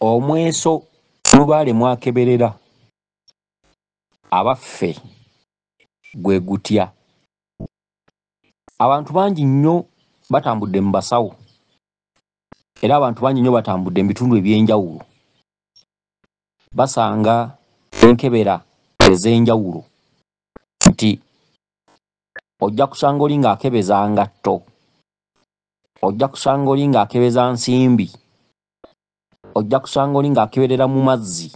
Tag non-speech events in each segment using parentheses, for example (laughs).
omweso mubaale mwakeberera abaffe gwe gutya abantu bangi nnyo batambudde mu basawo era abantu bangi nnyo batambudde mubitundu ebyenjawulo basanga enkebera ez'enjawulo nti ojja kusanga oli ng'akebeza ngatto ojja kusanga oli ng'akebeza nsimbi ojja kusanga oli ng'akeberera mu mazzi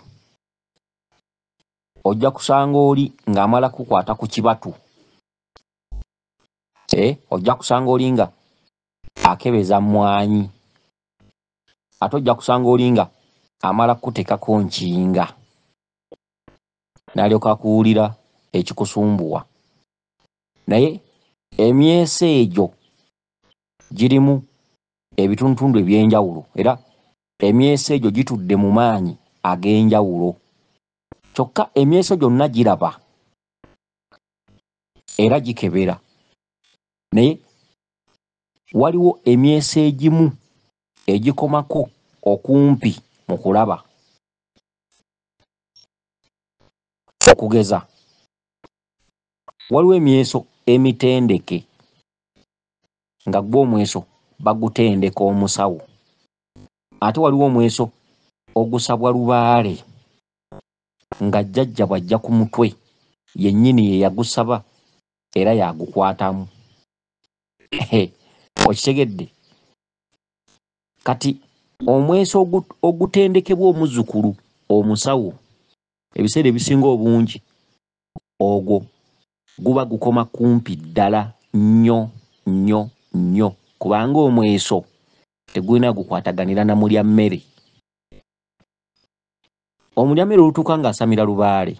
ojja kusanga oli ng'amala kukwata ku kibatu e, ojja kusanga oli nga akebeza mwanyi ate ojja kusanga oli nga amala kkutekako nkinga nalyoka kuwulira ekikusumbuwa naye emyeso egyo girimu ebitundutundu eby'enjawulo era emyeso egyo gitudde mu maanyi ag'enjawulo kyokka emyeso gyonna giraba era gikebera naye waliwo emyeso egimu egikomako okumpi mu kulaba okugeza waliwo emyeso emitendeke nga gw'omweso bagutendeka omusawo ate waliwo omweso ogusabwa lubaale nga jjajja bwajja ku mutwe yennyini yeyagusaba era yagukwatamu okitegedde kati omweso ogutendekebwa omuzzukulu omusawo ebiseera ebisinga obungi ogwo guba gukoma kumpi ddala nnyo nnyo nnyo kubanga omweso tegulina gukwataganira na mulya mmere omulya mmere olutuuka ng'asamira lubaale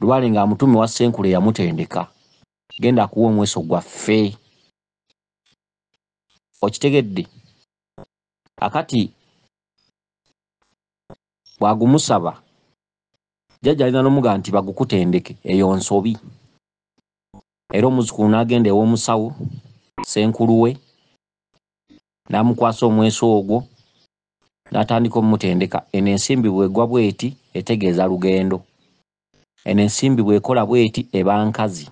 lubaale ng'amutumi wa senkule yamutendeka genda kuwa omweso gwaffe okitegedde akati bwagumusaba jjajja alina nomuga nti bagukutendeke eyo nsobi era omuzukulu n'agenda ew'omusawo senkulu we n'amukwasa omweso ogwo n'atandika omumutendeka eno ensimbi bwegwa bweti etegeeza lugendo eno ensimbi bwekola bweti eba nkazi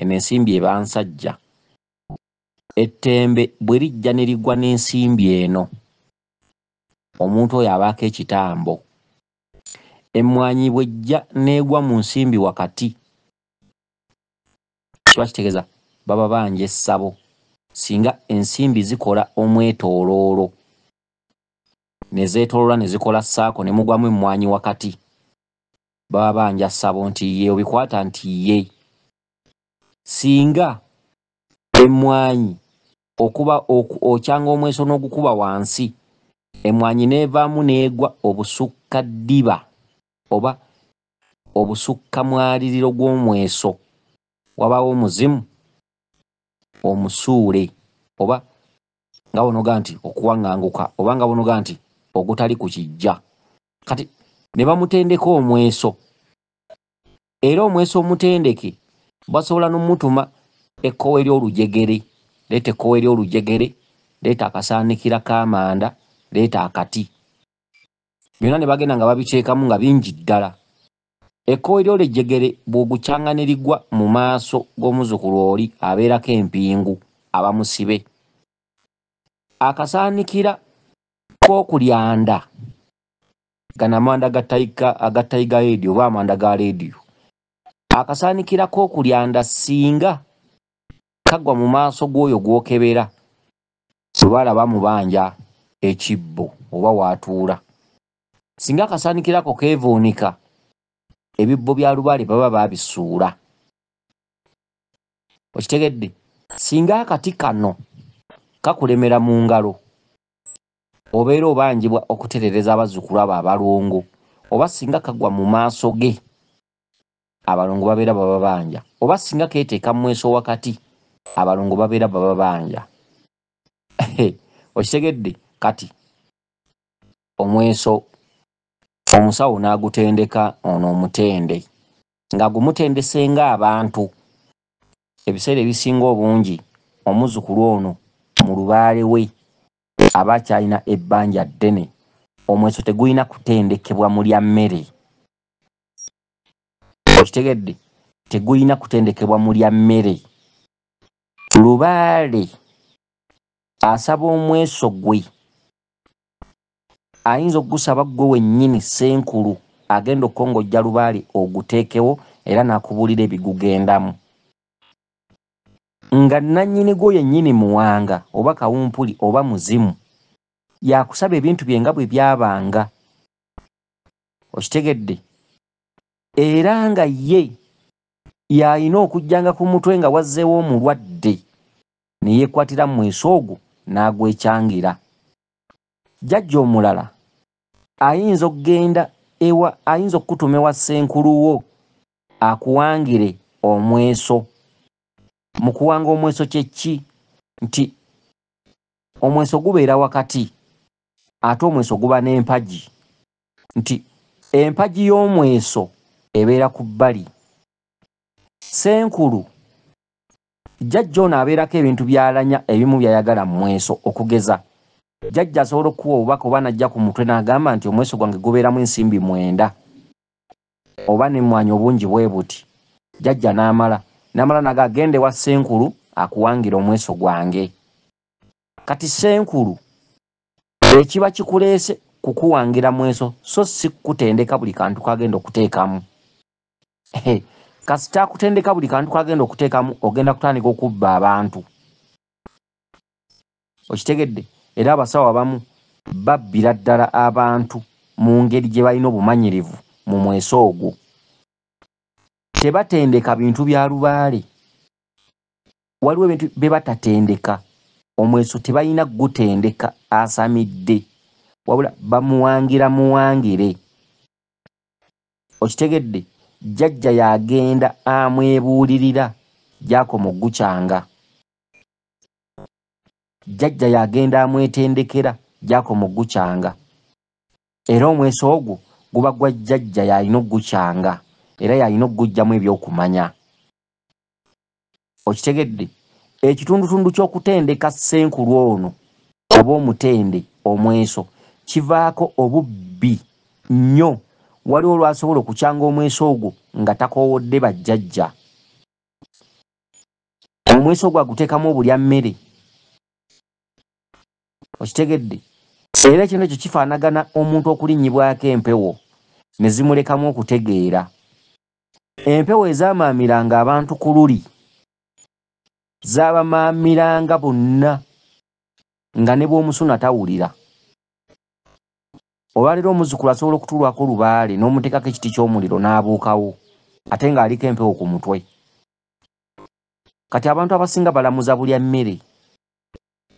eno ensimbi eba nsajja ettembe bwe lijja ne ligwa n'ensimbi eno omuntu oyo abaako ekitambo emmwanyi bwejja n'egwa mu nsimbi wakati kiba kitegeeza baba banja essabo singa ensimbi zikola omwetoloolo ne zeetoloola ne zikola saako ne mugwamu emmwanyi wakati baba banja ssabo nti ye obikwata nti ye singa emmwanyi okuba okyanga omweso n'ogukuba wansi emmwanyi n'evaamu n'egwa obusukka ddiba oba obusukka mwaliriro gw'omweso wabaawo omuzimu omusuule oba nga bonoga nti okuwaŋŋanguka oba nga bonoga nti ogutali ku kijja kati ne bamutendeka omweso era omweso omutendeke basobola nomutuma ekkowe ly'olujegere leeta ekkowe ly'olujegere leeta akasaanikira k'amanda leeta akati byonna ne bagenda nga babiteekamu nga bingi ddala ekkoiro lejjegere bw'ogukyanga ne ligwa mu maaso g'omuzukulu oli abeerako empingu abamusibe akasaanikira k'okulyanda gano amanda aga tayiga leediyo oba amanda ga leediyo akasaanikira k'okulyanda singa kagwa mu maaso g'oyo gw'okebera tebalaba mubanja ekibbo oba waatuula singa akasaanikirako keevuunika ebibbo bya lubale baba babisuula okitegedde singa akati kano kakulemera mu ngalo obeera obanjibwa okuterereza abazzukulu abo abalongo oba singa kagwa mu maaso ge abalongo babeera bababanja oba singa keeteeka mumweso wakati abalongo babeera bababanja (laughs) okitegedde kati omweso omusawo n'agutendeka ono omutende nga gumutendese nga abantu ebiseera ebisinga obungi omuzukulu ono mu lubaale we aba akyalina ebbanja ddene omweso tegulina kutendekebwa mu lya mmere okitegedde tegulina kutendekebwa mu lya mmere lubaale asaba omweso gwe ayinza okugusaba ggwe wennyini senkulu agenda okko ngaojja lubaali oguteekewo era n'akubuulira ebigugendamu nga nannyini gwo yennyini muwanga oba kawumpuli oba muzimu yakusaba ebintu byenga bwe byabanga okitegedde era nga ye yayina okujjanga ku mutwe nga wazzeewo omulwadde ne yeekwatira mu mwesoogo n'agwekyangira jjajja omulala ayinza okugenda ewa ayinza okkutuma ewa ssenkuluwo akuwangire omweso mu kuwanga omweso kyeki nti omweso gubeera wakati ate omweso guba n'empagi nti empagi y'omweso ebeera ku bbali senkulu jjajja ono abeerako ebintu byalanya ebimu byayagala mu mweso okugeza jajja asobola okukuwa obubaka oba najja ku mutwe n'agamba nti omweso gwange gubeeramu ensimbi mwenda oba nemwanya obungi bwe buti jajja n'amala n'amala naga agende wa senkulu akuwangira omweso gwange kati senkulu ekiba kikuleese kukuwangira mweso so si kukutendeka buli kantu kagenda okuteekamu kasita akutendeka buli kantu kagenda okuteekamu ogenda kutandika okubba abantu okitegedde era abasawo abamu babbira ddala abantu mu ngeri gye balina obumanyirivu mu mweso ogwo tebatendeka bintu bya lubaale waliwo ebintu be batatendeka omweso tebalina gutendeka asamidde wabula bamuwangira muwangire okitegedde jjajja yagenda amwebuulirira gyakoma oggukyanga jjajja yagenda amwetendekera gy'akoma oggukyanga era omweso ogwo guba gwa jjajja y'alina oggukyanga era y'alina okuguggyamu ebyokumanya okitegedde ekitundutundu ky'okutendeka ssenkulu ono oba omutende omweso kivaako obubbi nnyo waliwo olwasobola okukyanga omweso ogwo nga takowodde bajjajja omweso ogwo aguteekamu obulya mmere okitegedde era ekintu ekyo kifaanagana omuntu okulinyibwako empewo ne zimulekamu okutegeera empewo ezamaamiranga abantu ku luli zabamaamiranga bonna nga ne bwomusuna tawulira olwaleero omuzzukulu asobola okutulwako olubaale n'omutekako ekiti ky'omuliro n'abuukawo ate ng'aliko empewo ku mutwe kati abantu abasinga balamuza bulya mmere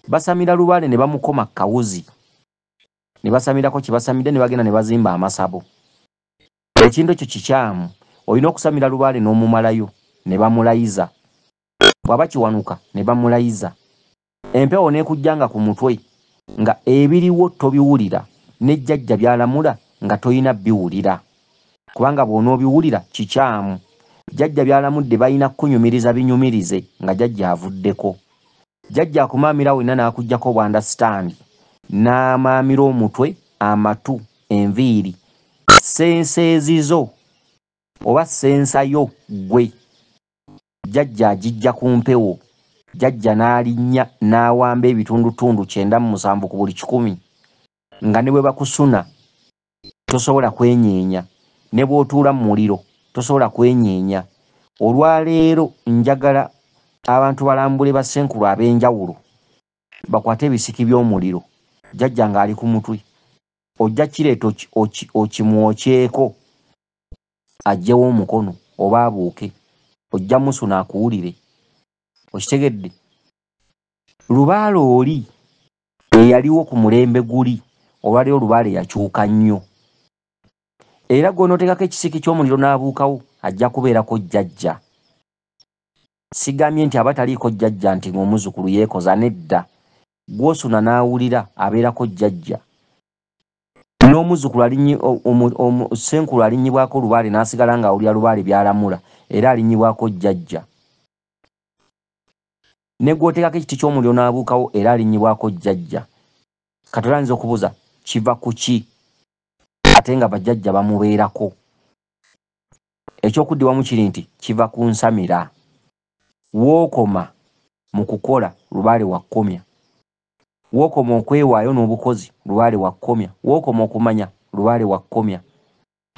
basamira lubaale ne bamukoma kawuzi ne basamirako kye basamidde ne bagenda ne bazimba amasabo ekintu ekyo kikyamu olina okusamira lubaale n'omumalayo ne bamulayiza bw'aba kiwanuka ne bamulayiza empewo neekujjanga ku mutwe nga ebiriwo tobiwulira nejjajja byalamula nga toyina biwulira kubanga bw'onoobiwulira kikyamu jjajja byalamudde balina kunyumiriza binyumirize nga jjajja avuddeko jajja akumaamira wenna n'akugjako bwandastand n'amaamira omutwe amatu enviiri senseezizo oba sensayo gwe jajja agijja ku mpewo jajja n'alinnya n'awamba ebitundutundu kyenda mu musanvu ku buli kikumi nga ne bwe bakusuna tosobola kwenyeenya ne bw'otuula mu muliro tosobola kwenyeenya olwaleero njagala abantu balambule basenkulu ab'enjawulo bakwate ebisiki by'omuliro jajja ng'ali ku mutwe ojja kireeta okimwokyeko ajjewo omukono oba abuuke ojja musuna akuwulire okitegedde lubaale oli eyaliwo ku mulembe guli olwaliro olubaale yakyuka nnyo era gwonootekako ekisiki ky'omuliro n'abuukawo ajja kubeerako jjajja sigambye nti abataliiko jjajja nti ng'omuzzukulu yeekoza nedda gwosuna n'awulira abeerako jjajja n'omuzzukulu senkulu alinyibwako olubaale n'asigala ng'awulira lubaale byalamula era alinyibwako jjajja ne gwoteekako ekiti ky'omuliro n'abuukawo era alinyibwako jjajja katolanyiza okubuuza kiva ku ki ate nga bajjajja bamubeerako ekyokuddibwamu kiri nti kiva ku nsamira wookoma mu kukola lubaale wakkomya wookoma okwewaayo n'obukozi lubaale wakkomya wookoma okumanya lubaale wakkomya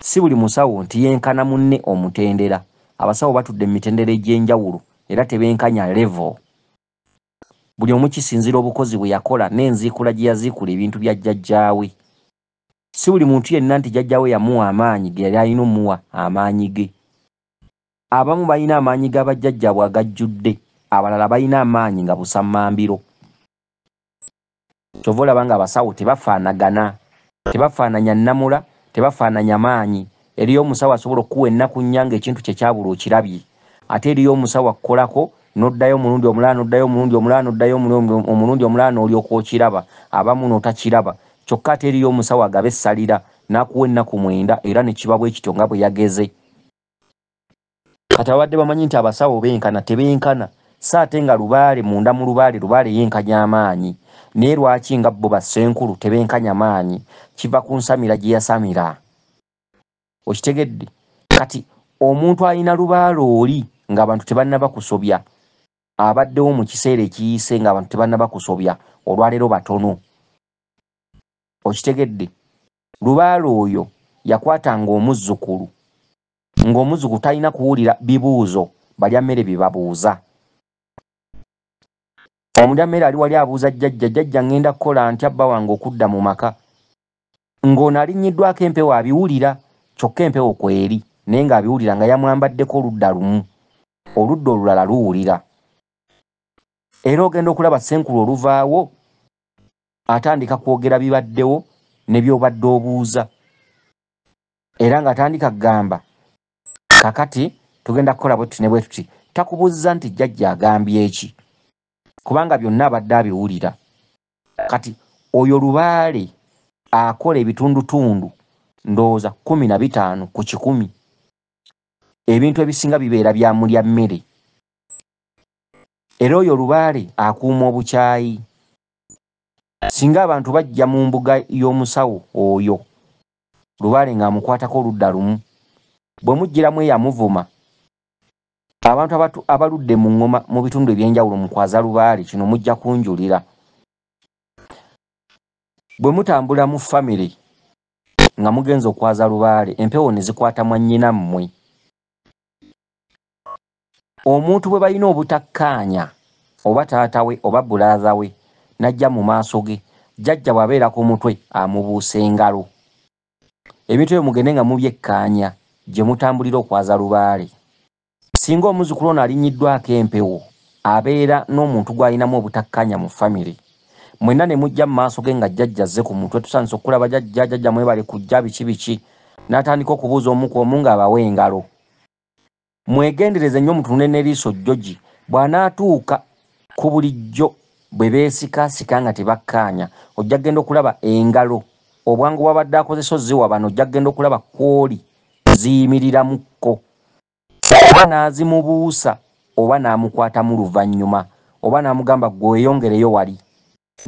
si buli musawo nti yenkana munne omutendera abasawo batudde mu mitendera egy'enjawulo era tebenkanya levo buli omu kisinzira obukozi bwe yakola n'enziikula gye yaziikula ebintu bya jjajjaawe si buli muntu yenna nti jjajjaawe yamuwa amaanyi ge yali alina omuwa amaanyi ge abamu balina amaanyi ga bajjajjabwe agajjudde abalala balina amaanyi nga busammambiro kyova olaba nga abasawo tebafaanagana tebafaananya namula tebafaananya maanyi eriyo omusawo asobola okuwa ennaku nnya ngaekintu kyekyabula okirabye ate eriyo omusawo akukolako noddayo omulundi omulala noddayo omulundi omulala noddayo omulundi omulala n'olyoka okiraba abamu n'otakiraba kyokka ate eriyo omusawo agabe essalira n'akuwa ennaku mwenda era ne kiba bwe kityo nga bwe yageze katawadde bamanyi nti abasawo benkana tebenkana sa ate nga lubaale munda mu lubaale lubaale yenkanya amaanyi naye lwaki nga bo bassenkulu tebenkanya maanyi kiva ku nsamira gye yasamira okitegedde kati omuntu alina lubaale oli ng'abantu tebannabakusobya abaddewo mu kiseera ekiyise ng'abantu tebannabakusobya olwaleero batono okitegedde lubaale oyo yakwatanga omuzzukulu ng'omuzzuku talina kuwulira bibuuzo balya mmere bye babuuza omulya mmere ali wali abuuza jjajja jjajja ngenda kukola nti abba wange okudda mu maka ng'ono alinnyiddwako empewo abiwulira kyokka empewo kweri naye ng'abiwulira nga yamwambaddeko oludda lumu oludda olulala luwulira era ogenda okulaba senkulu oluvaawo atandika kwogera bibaddewo ne byobadde obuuza era ng'atandika kugamba kakati tugenda kukola bwe tutine bwe tuti takubuuzza nti jjajja agambye eki kubanga byonna abadde abiwulira kati oyo lubaale akola ebitundutundu ndowooza kumi na bitaano ku kikumi ebintu ebisinga bibeera bya mulya mmere era oyo lubaale akuuma obukyayi singa abantu bajja mu mbuga y'omusawo oyo lubaale ng'amukwatako oludda lumu bwe mujjiramu eyamuvuma abantu abaludde mu ngoma mu bitundu ebyenjawulo mu kwaza lubaale kino mujja kunjulira bwe mutambula mu famire nga mugenza okwaza lubaale empewo ne zikwata mwa nnyinammwe omuntu bwe balina obutakkaanya oba taatawe oba bulaazawe najja mu maaso ge jjajja bw'abeera ku mutwe amubuusa engalo ebintu ebyo mugende nga mubyekkaanya gye mutambulira okwaza lubaale singa omuzzukulu ono alinyiddwako empewo abeera n'omuntu gw'alinamu obutakkaanya mu famire mwenna ne mujja mu maaso ge nga jjajja zze ku mutwe tusanisa okulaba jjajja jjajja mwebale kujja biki biki n'atandika okubuuza omuku omu ng'abawa engalo mwegendereze nnyo mutunule n'eriiso jjoji bw'anaatuuka ku bulijjo bwe beesikasika nga tebakkaanya ojja kgenda okulaba engalo obwangu bwabadde akozesa oziwa bano ojja kgenda okulaba kwoli aziyimiriramukko oba n'azimubuusa oba n'amukwata mu luvannyuma oba n'amugamba gweyongereyo wali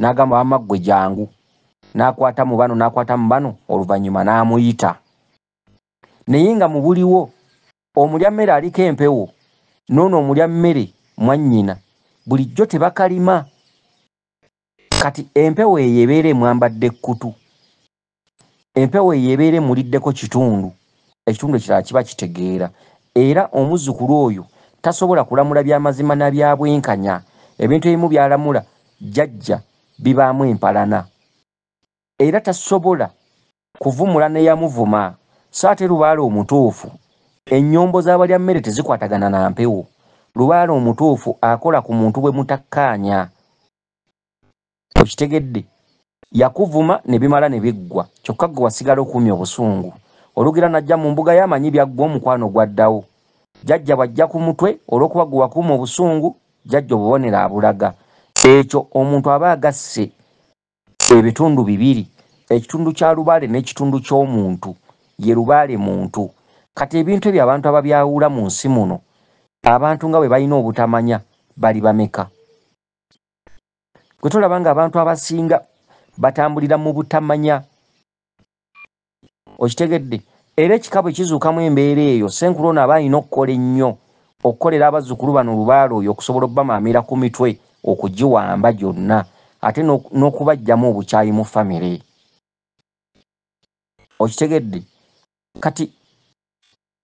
n'agamba wamma ggwe jangu n'akwata mu bano n'akwata mu bano oluvannyuma n'amuyita naye nga mubuliwo omulya mmere aliko empewo noono omulya mmere mwannyina bulijjo tebakalima kati empewo eyo ebeera emwambadde ekkutu empewo eyo ebeera emuliddeko kitundu ekitundu ekirala kiba kitegeera era omuzzukulu oyo tasobola kulamula byamazima nabyabwenkanya ebintu ebimu byalamula jjajja bibaamu empalana era tasobola kuvumula neyamuvuma saate lubaala omutuufu ennyombo zaabalya mmere tezikwatagana na mpewo lubaala omutuufu akola ku muntu bwe mutakkaanya okitegedde yakuvuma ne bimala ne biggwa kyokka gwe wasigala okuumya obusungu olugira najja mu mbuga yamanyi byaggwa omukwano gwaddawo jjajja bwajja ku mutwe olw'okuba gwe wakuuma obusungu jjajja obubonera abulaga ekyo omuntu aba agasse ebitundu bibiri ekitundu kya lubaale n'ekitundu ky'omuntu ye lubaale muntu kati ebintu ebyo abantu ababyawula mu nsi muno abantu nga bwe balina obutamanya bali bameka gwe tolaba ng'abantu abasinga batambulira mu butamanya okitegedde era ekikapu ekizuukamu embeera eyo senkulu ono aba alina okukola ennyo okukolera abazzukulu bano olubaale oyo okusobola obbamaamira ku mitwe okugiwamba gyonna ate n'okubajjamu obukyayi mu famire okitegedde kati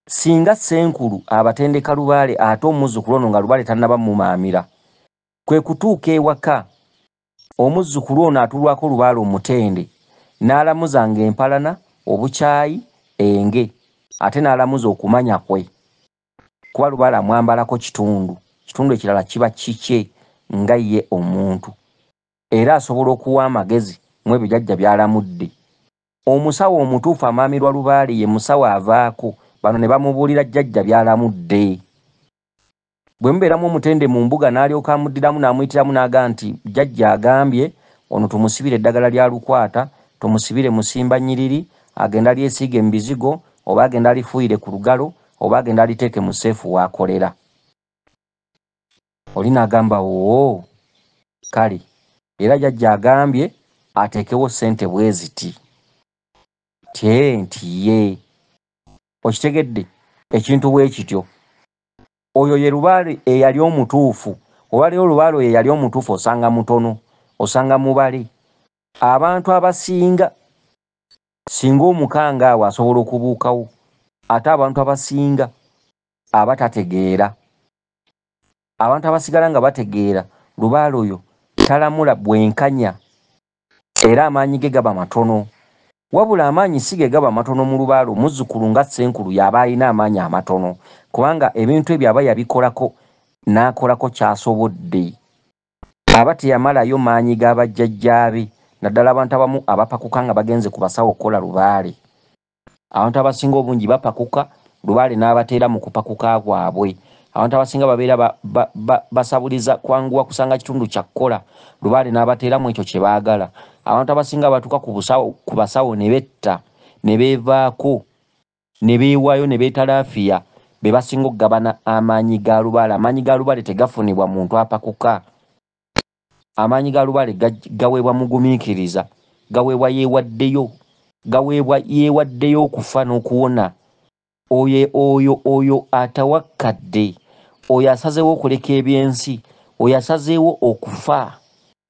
singa senkulu abatendeka lubaale ate omuzzukulu ono nga lubaale tannaba mumaamira kwe kutuuka ewaka omuzzukulu ono atulwako lubaale omutende n'alamuza ng'empalana obukyayi enge ate n'alamuza okumanya kwe kuba lubala mwambalako kitundu kitundu ekirala kiba kikye nga ye omuntu era asobola okuwa amagezi mwebyo jjajja by'alamudde omusawo omutuufu amaamirwa lubaale ye musawo avaako bano ne bamubuulira jjajja by'alamudde bwe mubeeramu omutende mu mbuga n'alyoka amuddiramu n'amuyitiramu n'aga nti jjajja agambye ono tumusibire eddagala lya lukwata tumusibire musimba nnyiriri agenda lyesiiga emibizigo oba agenda lifuuyire ku lugalo oba agenda liteeke mu seefu waakolera olinagamba woo kale era jajja agambye ateekewo sente bweziti tye nti ye okitegedde ekintu bwe kityo oyo ye lubaale eyali omutuufu olwaliwo olubaale oyo eyali omutuufu osanga mutono osanga mubale abantu abasinga singa omukanga awo asobola okubuukawo ate abantu abasinga abatategeera abantu abasigala nga bategeera lubaale oyo talamula bwenkanya era amaanyi ge gaba matono wabula amaanyi si ge gaba matono mu lubaale omuzzukulu nga senkulu yaba alina amaanyi amatono kubanga ebintu ebyo aba yabikolako n'akolako kyasobodde aba teyamalayo maanyi g'abajjajjaabe naddala abantu abamu abapakuka nga bagenze ku basawo okukola lubaale abantu abasinga obungi bapakuka lubaale n'abateera mu kupakuka kwabwe abantu abasinga babeera basabuliza kwanguwa kusanga kitundu kyakukola lubaale n'abateeramu ekyo kye baagala abantu abasinga batuuka ku basawo ne betta ne beevaako ne beewaayo ne beetalaafiya be basinga okugabana amaanyi ga lubaale amaanyi ga lubaale tegafunibwa muntu apakuka amaanyi ga lubale gaweebwa mugumiikiriza gaweebwa yeewaddeyo gaweebwa yeewaddeyo okufa n'okuwona oyo oyo oyo atawakkadde oyo asazeewo okuleka ebyensi oyo asazeewo okufa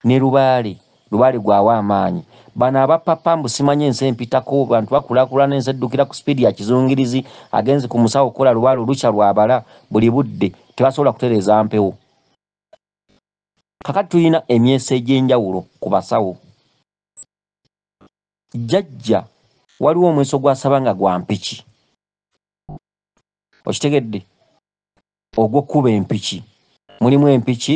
ne lubaale lubaale gwawa amaanyi bano abapapambu simanyi ensi empitako bantu bakulakulana ensi eddukira ku sipiidi ya kizungirizi agenzi ku musawo okukola lubaale olukya lwabala buli budde tebasobola kutereeza mpewo kakati tulina emyeso egy'enjawulo ku basawo jjajja waliwo omweso gwasaba nga gwa mpiki okitegedde ogwokkuba empiki mulimu empiki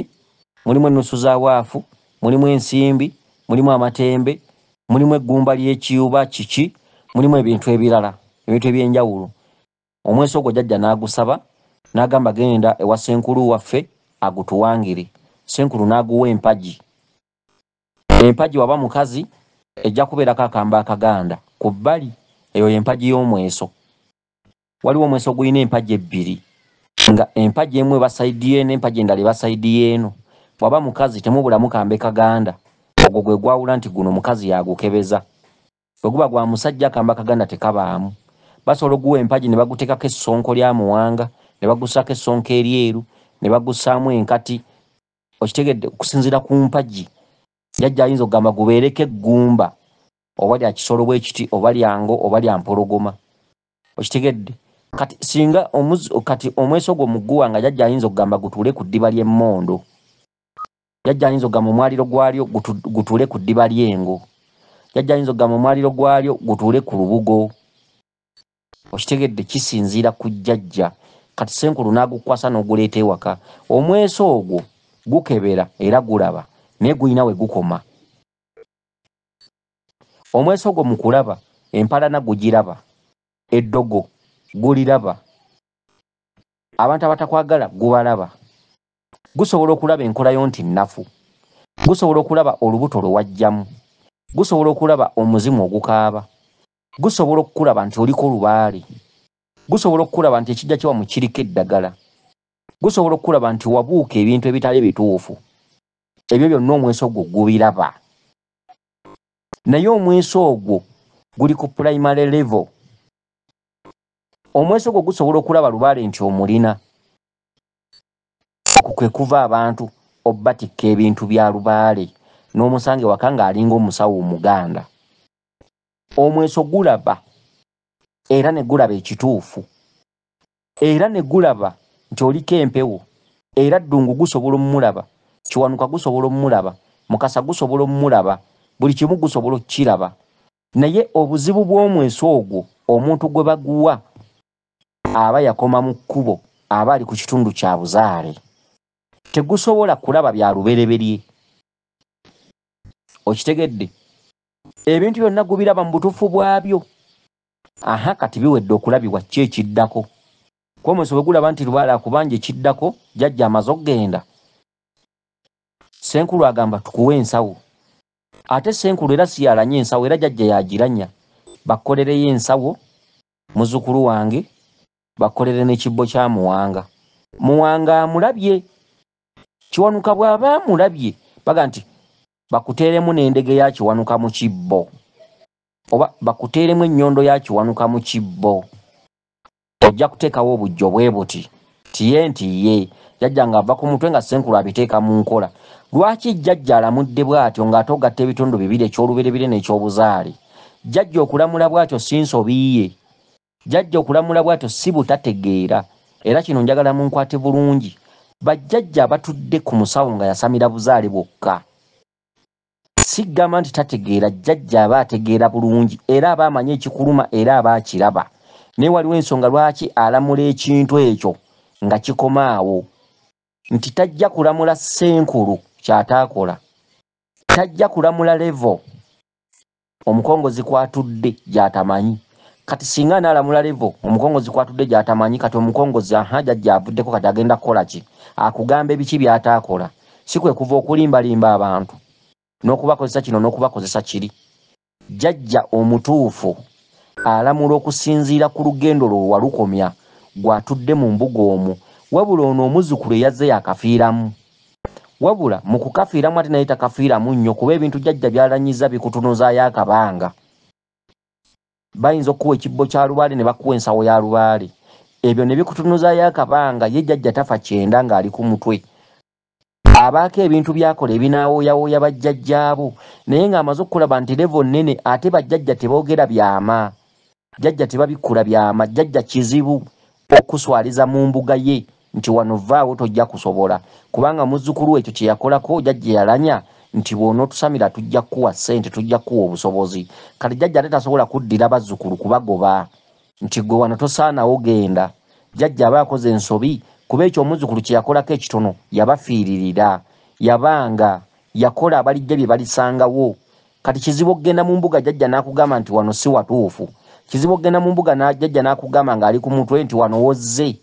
mulimu ennusu zawaafu mulimu ensimbi mulimu amatembe mulimu eggumba lyekiyuba kiki mulimu ebintu ebirala ebintu ebyenjawulo omweso ogwo jjajja n'agusaba n'agamba genda ewasenkulu waffe agutuwangire senkulu naguwa empaji empaji waba mukazi ejja kubeerako akamba akaganda ku bbali eyo yempaji y'omweso waliwo omweso guyina empaji ebbiri nga empaji emu ebasaidiyeno empaji endala ebasaidiyeeno waba mukazi temubulamu kambe kaganda ogwo gwe gwawula nti guno mukazi yagukebeza bwe guba gwa musajja akamba akaganda tekabaamu basobola oguwa empaji ne baguteekako essonko lya muwanga ne bagusako essonko eryeru ne bagusaamu enkati okitegedde okusinzira ku mpagi jajja ayinza okugamba gubeereko eggumba oba lya kisolo bwe kiti oba lyango oba lya mpologoma okitegedde kati singa kati omweso gwo muguwa nga jajja ayinza okugamba gutuule ku ddiba ly'emmondo jajja ayinza okugamba omwaliro gwalyo gutuule ku ddiba ly'engo jajja ayinza okugamba omwaliro gwalyo gutuule ku lubugo okitegedde kisinziira ku jjajja kati senkulu n'agukwasa n'oguleeta ewaka omweso ogwo gukebera era gulaba naye gulina we gukoma omweso gwo mu kulaba empalana gugiraba eddogo guliraba abantu abatakwagala gubalaba gusobola okulaba enkola yo nti nnafu gusobola okulaba olubuto lwewajjamu gusobola okulaba omuzimu ogukaaba gusobola okukulaba nti oliko olubaali gusobola okukulaba nti ekijja kiwa mu kiriko eddagala gusobola okulaba nti wabuuka ebintu ebitali bituufu ebyo byonna omweso ogwo gubiraba naye omweso ogwo guli ku primary level omweso ogwo gusobola okulaba lubale nti omulina kwekuva abantu obatikka ebintu bya lubaale n'omusange waka ng'alinga omusawo omuganda omweso gulaba era ne gulaba ekituufu era ne gulaba nti oliko empewo era ddungu gusobola omumulaba kiwanuka gusobola omumulaba mukasa gusobola omumulaba buli kimu gusobola okukiraba naye obuzibu bw'omwensi ogwo omuntu gwe baguwa aba yakoma mu kkubo aba ali ku kitundu kya buzaale tegusobola kulaba bya lubereberye okitegedde ebintu byonna gubiraba mu butuufu bwabyo aha kati biwedde okulabibwa ki ekiddako kwomwesa wekulaba nti lubaale akubanja ekiddako jajja amaze okgenda senkulu agamba tukuwe ensawo ate senkulu era siyalanye ensawo era jajja yagiranya bakkolereyo ensawo muzukulu wange bakkolere nekibbo kya muwanga muwanga amulabye kiwanuka bwaba amulabye baga nti bakuteeremu nendege ya kiwanuka mu kibbo oba bakuteeremu ennyondo ya kiwanuka mu kibbo ojja kuteekawo obujjo bwe buti tiye nti ye jajja ng'ava ku mutwe nga senkulu abiteeka mu nkola lwaki jjajja alamudde bwatyo ng'ate ogatta ebitundu bibiri ekyolubirebire n'ekyobuzaale jjajja okulamula bwatyo sinsobiiye jjajja okulamula bwatyo si butategeera era kino njagala munkwate bulungi bajjajja abatudde ku musawo nga yasamira buzaale bwokka siggamba nti tategeera jjajja aba ategeera bulungi era aba amanyi ekikuluma era aba akiraba naye waliwo ensonga lwaki alamula ekintu ekyo nga kikoma awo nti tajja kulamula senkulu kyataakola tajja kulamula levo omukongozi kwatudde gyatamanyi kati singa naalamula levo omukongozi kwatudde gyatamanyi kati omukongozi aha jajja avuddeko kati agenda kukola ki akugamba ebiki byataakola si kwe kuva okulimbalimba abantu n'okubakozesa kino n'okubakozesa kiri jajja omutuufu alamula okusinziira ku lugendo lwo walukomya gw'atudde mu mbuga omwo wabula ono omuzzukulu eyazze yakafiiramu wabula mu kukafiiramu ate naye takafiiramu nnyo kuba ebintu jjajja byalanyiza bikutunuzaayo akabanga bayinza okukuwa ekibbo kya lubaale ne bakuwa ensawo ya lubaale ebyo ne bikutunuzaayo akabanga ye jjajja tafa kyenda ng'ali ku mutwe abaako ebintu byakola ebinaawooyawooya bajjajjaabo naye ng'amaze okukulaba nti levo nnene ate bajjajja tebogera byama jjajja tebabikkula byama jjajja kizibu okuswaliza mu mbuga ye nti wano vaawo tojja kusobola kubanga muzzukulu ekyo kyeyakolako jjajja yalanya nti bwonaotusamira tujja kkuwa sente tujja kkuwa obusobozi kati jjajja ate tasobola kuddira bazzukulu kubagoba nti gwe wano tosaanawo genda jjajja aba akoze ensobi kuba ekyo omuzzukulu kyeyakolako ekitono yabafiiririra yabanga yakola abalijja bye balisangawo kati kizibu okgenda mu mbuga jjajja n'akugamba nti wano si watuufu kizibu okgenda mu mbuga najjajja n'akugamba ng'ali ku mutwe nti wano wozze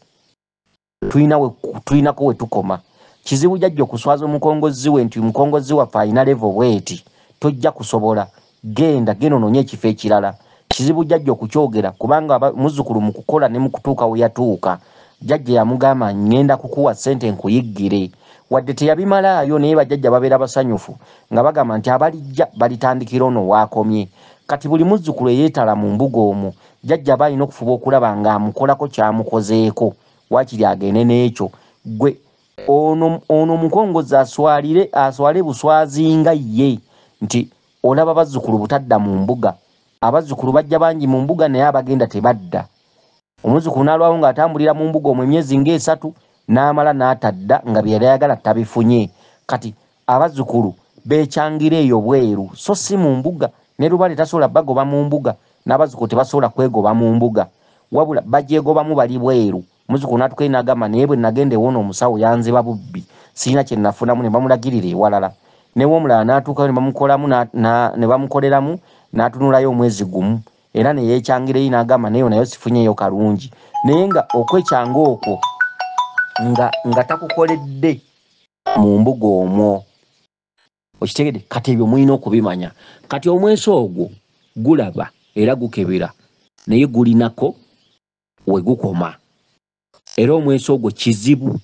tulinako we tukoma kizibu jajja okuswaza omukongozzi we nti omukongozzi waffe alina levo bweti tojja kusobola genda genda ononye ekifo ekirala kizibu jajja okukyogera kubanga muzzukulu mu kukola ne mu kutuuka we yatuuka jajja yamugamba ngenda kukuwa sente nkuyiggire wadde teyabimalaayo naye bajajja babeera basanyufu nga bagamba nti abalijja balitandikira ono waakomye kati buli muzzukulu eyeetala mu mbuga omwo jajja ba alina okufuba okulaba ngaamukolako kyamukozeeko wakiri agende n'ekyo gwe ono omukongozi aswalire aswale buswazi nga ye nti olaba bazzukulu butadda mu mbuga abazzukulu bajja bangi mu mbuga naye abagenda tebadda omuzzukulu n'alwawo ng'atambulira mu mbuga omwo emyezi ng'esatu n'amala n'atadda nga byeyali ayagala tabifunye kati abazzukulu beekyangira eyo bweru so si mu mbuga ne lubale tasobola bagoba mu mbuga n'abazzukulu tebasobola kwegoba mu mbuga wabula bagyegobamu bali bweru muzzukulu natukeri nagamba naye bwe nagenda ewona omusawo yanziba bubbi sirina kye nafunamu ne bamulagirira ewalala newe omulala n'atuukayo ne bamukolamu ne bamukoleramu n'atunulayo omwezi gumu era neyekyangireyi n'agamba naye nayo sifunyeeyo kalungi naye nga okwekyanga okwo nga nga takukoledde mu mbuga omwo okitegede kati ebyo mulina okubimanya kati omweso ogwo gulaba era gukebera naye gulinako wegukoma era omweso ogwo kizibu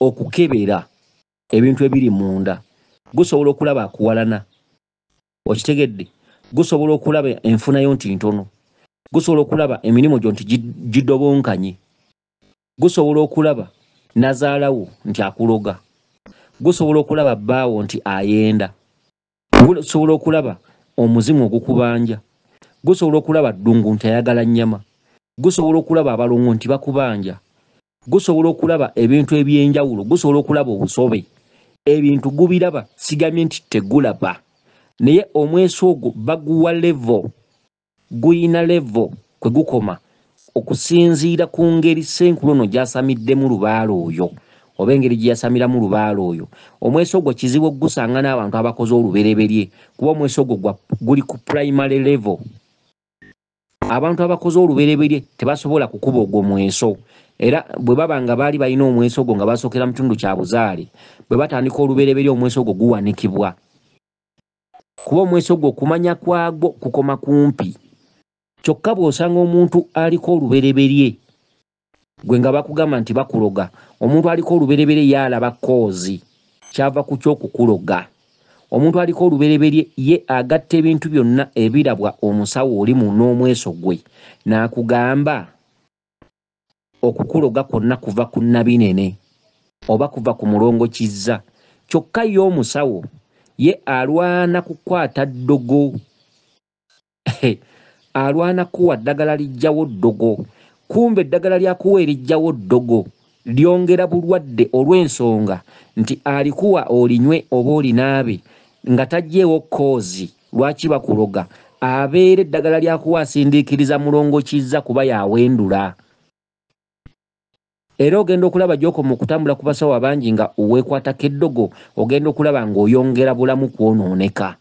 okukebera ebintu ebiri munda gusobola okulaba akuwalana okitegedde gusobola okulaba enfunayo nti ntono gusobola okulaba emirimu gyo nti gidobonkanye gusobola okulaba nazaalawo nti akuloga gusobola okulaba bbaawo nti ayenda gusobola okulaba omuzimu ogukubanja gusobola okulaba ddungu nti ayagala nnyama gusobola okulaba abalongo nti bakubanja gusobola okulaba ebintu ebyenjawulo gusobola okulaba obusobe ebintu gubiraba sigamye nti tegulaba naye omweso ogwo baguwa levo guyina levo kwe gukoma okusinziira ku ngeri senkulu ono gy'asamiddemu lubaale oyo oba engeri gye yasamiramu lubaala oyo omweso gwo kizibu ogusanga n'abantu abakoze olubereberye kuba omweso gwo guli ku primary level abantu abakoze olubereberye tebasobola kukuba ogwo mweso era bwe baba nga baali balina omweso gwo nga basookera mutundu kya buzaale bwe batandika olubereberye omweso gwo guwanikibwa kuba omweso gwo okumanya kwagwo kukoma kumpi kyokka bw'osanga omuntu aliko olubereberye gwe nga bakugamba nti bakuloga omuntu aliko olubereberye ye alaba koozi kyava ku kyokukuloga omuntu aliko olubereberye ye agatta ebintu byonna ebirabwa omusawo oli mu n'omweso gwe n'akugamba okukuloga kwonna kuva ku nnabinene oba kuva ku mulongo kizza kyokka ye omusawo ye alwana kukwata ddogo alwana kuwa ddagala lijjawo ddogo kumba eddagala lyakuwa erijjawo ddogo lyongera bulwadde olw'ensonga nti alikuwa olinywe oba olinaabe nga tajjeewo koozi lwaki bakuloga abeera eddagala lyakuwa asindiikiriza mulongo kizza kuba yaawendula era ogenda okulaba gyokoma okutambula ku basawo abangi nga weekwatako eddogo ogenda okulaba ng'oyongera bulamu kwonooneka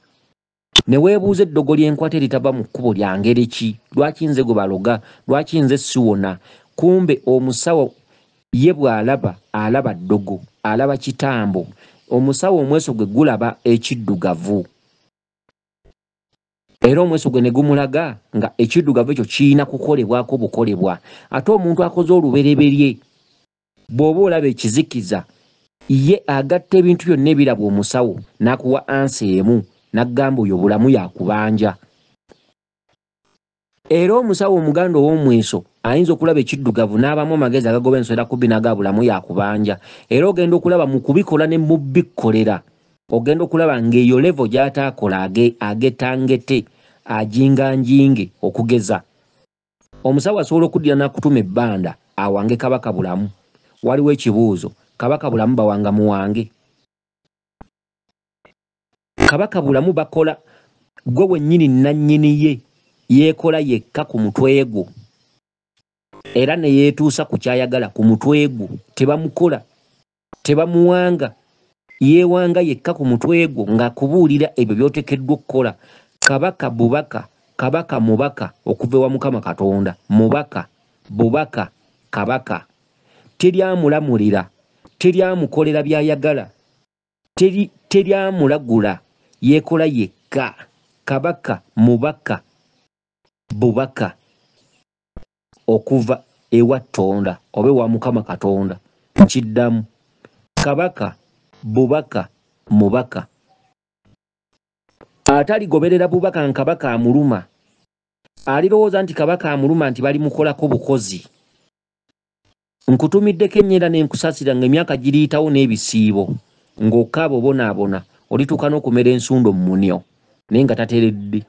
ne weebuuza eddogo lyenkwata eritava mu kkubo lyangeri ki lwaki nze gwe baloga lwaki nze siwona kumbe omusawo ye bwalaba alaba ddogo alaba kitambo omusawo omweso gwe gulaba ekiddugavu era omweso gwe ne gumulaga nga ekiddugavu ekyo kiyina kukolebwako bukolebwa ate omuntu akoze olubereberye bw'oba olaba ekizikiza ye agatta ebintu byonna ebirabwa omusawo n'akuwa ansi emu n'akugamba oyo obulamu yakubanja era omusawo omuganda ow'omweso ayinza okulaba ekiddugavu n'abamu amagezi agagoba ensoera kubbi n'agabulamu yakubanja era ogenda okulaba mu kubikola ne mubikolera ogenda okulaba ng'eyo levo gy'ataakola agetangete ajinganjinge okugeza omusawo asobola okuddira n'akutuma ebbanda awange kabaka bulamu waliwo ekibuuzo kabaka bulamu bawanga muwange kabaka bulamu bakola gwe wennyini nannyini ye yeekola yekka ku mutwe gwo era ne yeetuusa ku kyayagala ku mutwe gwo tebamukola tebamuwanga yeewanga yekka ku mutwe gwo ng'akubuulira ebyo by'oteekeddwa okukola kabaka bubaka kabaka mubaka okuva ewa mukama katonda mubaka bubaka kabaka teryamulamulira teryamukolera byayagala teryamulagula yeekola yekka kabaka mubaka bubaka okuva ewa tonda oba ewa mukama katonda nkiddamu kabaka bubaka mubaka ataligoberera bubaka nkabaka amuluma alirowooza nti kabaka amuluma nti balimukolako bukozi nkutumiddeko enyeera nenkusasira nga emyaka giriyitawo n'ebisiibo ng'okaaba obonaabona olituuka n'okumera ensundo mu munyo naye nga tateredde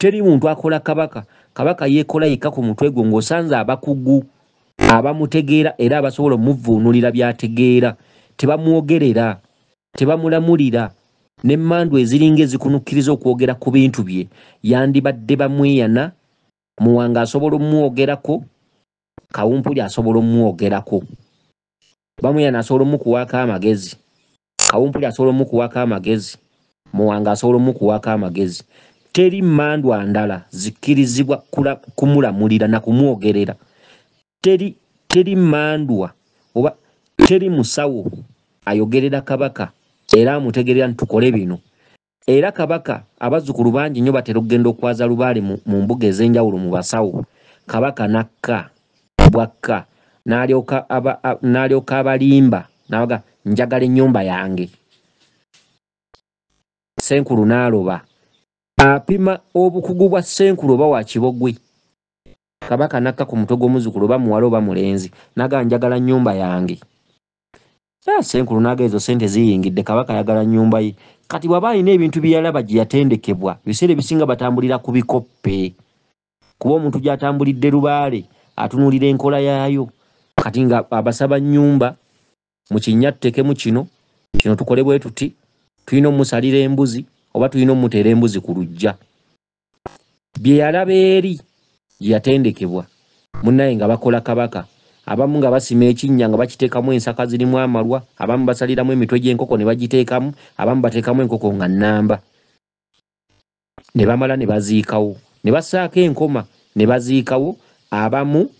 teri muntu akola kabaka kabaka yeekola yekka ku mutwe gwo ng'osanze abakugu abamutegeera era abasobola omuvuunulira by'ategeera tebamwogerera tebamulamulira n'emmandw eziringa ezikunukkiriza okwogera ku bintu bye yandibadde bamweyana muwanga asobola omumwogerako kawumpuli asobola omumwogerako bamweyana asobola omukuwaako amagezi kawumpuli asobola omukuwaako amagezi muwanga asobola omukuwaako amagezi teri mandwa ndala zikkirizibwa kumulamulira nakumwogerera teri, teri mandwa oba teri musawo ayogerera kabaka era amutegerera ntitukole bino era kabaka abazzukulu bangi nnyo batera okugenda okwaza lubaale mu mbuga ez'enjawulo mu basawo kabaka nakka bwakka n'alyoka abalimba nabaga njagala ennyumba yange senkulu n'aloba apima obukugu bwa senkulu oba wa kibogwe kabaka nakka ku mutwe gw'omuzukulu oba muwala oba mulenzi nagaa njagala nnyumba yange senkulu naga ezo sente ziyingidde kabaka ayagala nnyumba ye kati bwaba alina ebintu byeyalaba gye yatendekebwa ebiseera ebisinga batambulira ku bikoppe kuba omuntu gyatambulidde lubaale atunuulira enkola yaayo kati nga abasaba nnyumba mukinyattekemu kino kino tukole bwe tuti tulina omusalira embuzi oba tulina omuteera embuzi ku lujja bye yalaba eri yeyatendekebwa munnaye nga bakola kabaka abamu nga basima ekinnya nga bakiteekamu ensaka zirimu amalwa abamu basaliramu emitwe gy'enkoko ne bagiteekamu abamu bateekamu enkoko nga nnamba ne bamala ne baziikawo ne bassaako enkoma ne baziikawo abamu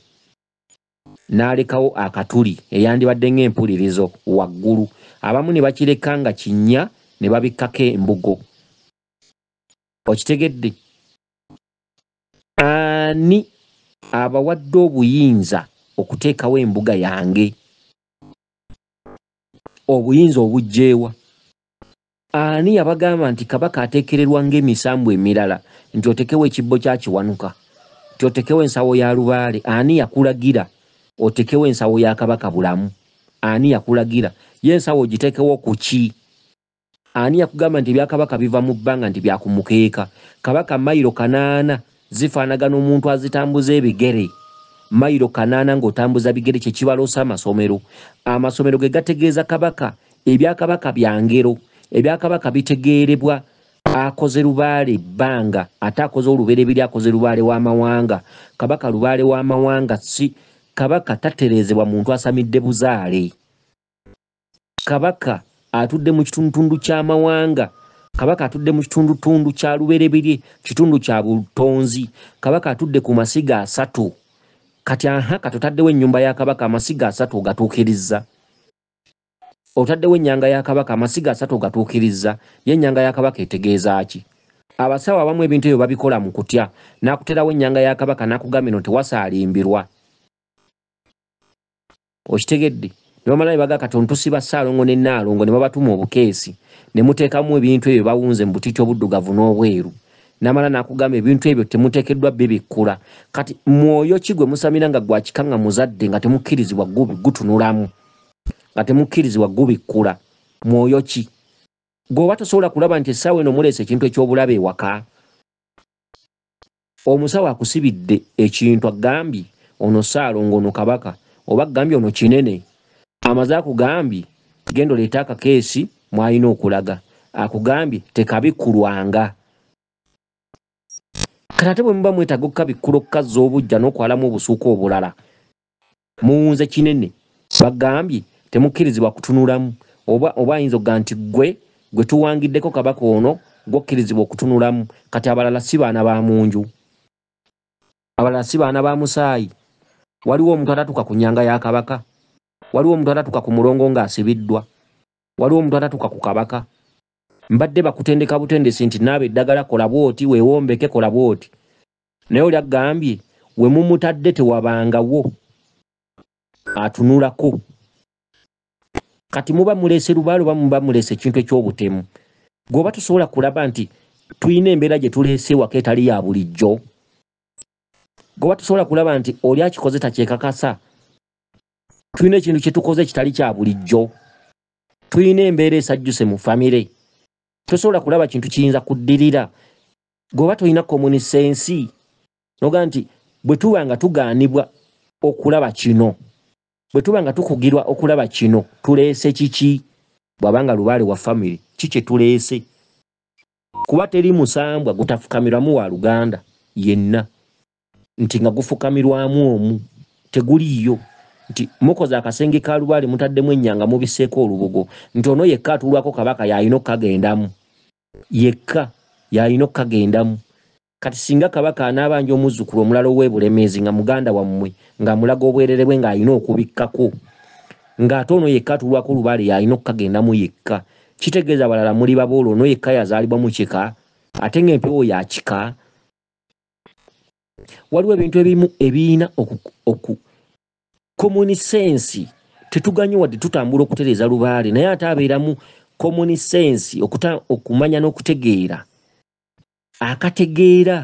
n'alekawo akatuli eyandibadde ng'empulirizo waggulu abamu ne bakireka nga kinnya ne babikkako embugo okitegedde ani abawadde obuyinza okuteekawo embuga yange obuyinza obugjeewa ani yabagamba nti kabaka ateekererwanga emisambu emirala nti otekewo ekibbo kyakiwanuka nti otekewo ensawo ya lubaale ani yakulagira otekewo ensawo ya kabaka bulamu ani yakulagira yensawo ogiteekewo ku ki ani yakugamba nti byakabaka biva mu bbanga nti byakumukeeka kabaka mayiro kanaana zifaanagana omuntu azitambuza ebigere mayiro kanaana ng'otambuza bigere kyekibaloosa amasomero amasomero ge gategeeza kabaka ebyakabaka byangero ebyakabaka bitegeerebwa akoze lubaale ebbanga ate akoze olubereberi akoze lubaale w'amawanga kabaka lubaale w'amawanga si kabaka tatereezebwa muntu asamidde buzaale kabaka atudde mu kitundutundu kyamawanga kabaka atudde mu kitundutundu kya lubereberye kitundu kya butonzi kabaka atudde ku masiga asatu kati aha katotaddewo ennyumba ya kabaka amasiga asatu ogatuukirizza otaddewo ennyanga ya kabaka amasiga asatu ogatuukirizza ye ennyanga ya kabaka etegeeza ki abasawo abamu ebintu ebyo babikola mu kutya n'akuterawo ennyanga ya kabaka n'akugambye no tewasaalimbirwa okitegedde nomala ebaga kati ontusiba saalongo ne naalongo ne babatuma obukeesi ne muteekamu ebintu ebyo bawunze mu butiiti obuddugavu n'obweru namala nakugamba ebintu ebyo temuteekeddwa bibikkula kati mwoyo kigwe musamira nga gwakikanga muzadde nga temukkirizibwa gutunulamu nga temukkirizibwa gubikkula mwoyo ki gweoba tosobola kulaba nti essaawa eno omuleesa ekintu ekyobulaba ewaka omusawo akusibidde ekintu agambye ono saalongo ono kabaka oba agambye ono kinene amaze akugambye genda oleete akakeesi mwalina okulaga akugambye tekabikkulwanga kati ate bwe muba mwetaaga okukabikkula okukazza obujja n'okwalamu obusuuka obulala muwunze kinene bagambye temukkirizibwa kutunulamu oba ayinza okuga nti gwe gwe tuwangiddeko kabaka ono gwokkirizibwa okutunulamu kati abalala si baana ba munju abalala si baana ba musaayi waliwo omuntu atatuuka ku nnyanga ya kabaka waliwo omuntu atatuka ku mulongo ng'asibiddwa waliwo omuntu atatuka ku kabaka mbadde bakutendeka butendesi nti naaba eddagala kola bwoti weewombeke kola bwoti naye oli agambye we mumutadde tewabangawo atunulako kati muba mulese lubaale oba muba mulese ekintu ekyobutemu gweoba tusobola kulaba nti tulina embeera gye tuleese waka etali ya bulijjo gweoba tusobola kulaba nti oli akikoze takyekakasa tulina ekintu kyetukoze kitali kya bulijjo tulina embeera esajjuse mu famire tosobola kulaba kintu kiyinza kuddirira gweoba tolina komunisensi noga nti bwe tuba nga tugaanibwa okulaba kino bwe tuba nga tukugirwa okulaba kino tuleese kiki bwabanga lubaale wa famire ki kyetuleese kuba teri musambwa gutafukamirwamu wa luganda yenna nti nga gufukamirwamu omu teguliiyo nti mukoze akasenge ka lubaale mutaddemu ennyanga mubiseeko olubugo nti ono yekka atuulwako kabaka yalina okukagendamu yekka yalina okukagendamu kati singa kabaka anaabanja omuzzukulu omulala ow'ebulemeezi nga muganda wammwe nga mulaga obwerere bwe ng'alina okubikkako ng'ate ono yekka atuulwako olubaale yalina okukagendamu yekka kitegeeza balala muli baboolo ono yekka yazaalibwa mu kika ate ng'empewo yakika waliwo ebintu ebimu ebiyina oku, oku komunisensi tetuganyiwadde tutambula okutereeza lubaale naye ate abeeramu komunisensi okumanya n'okutegeera akategeera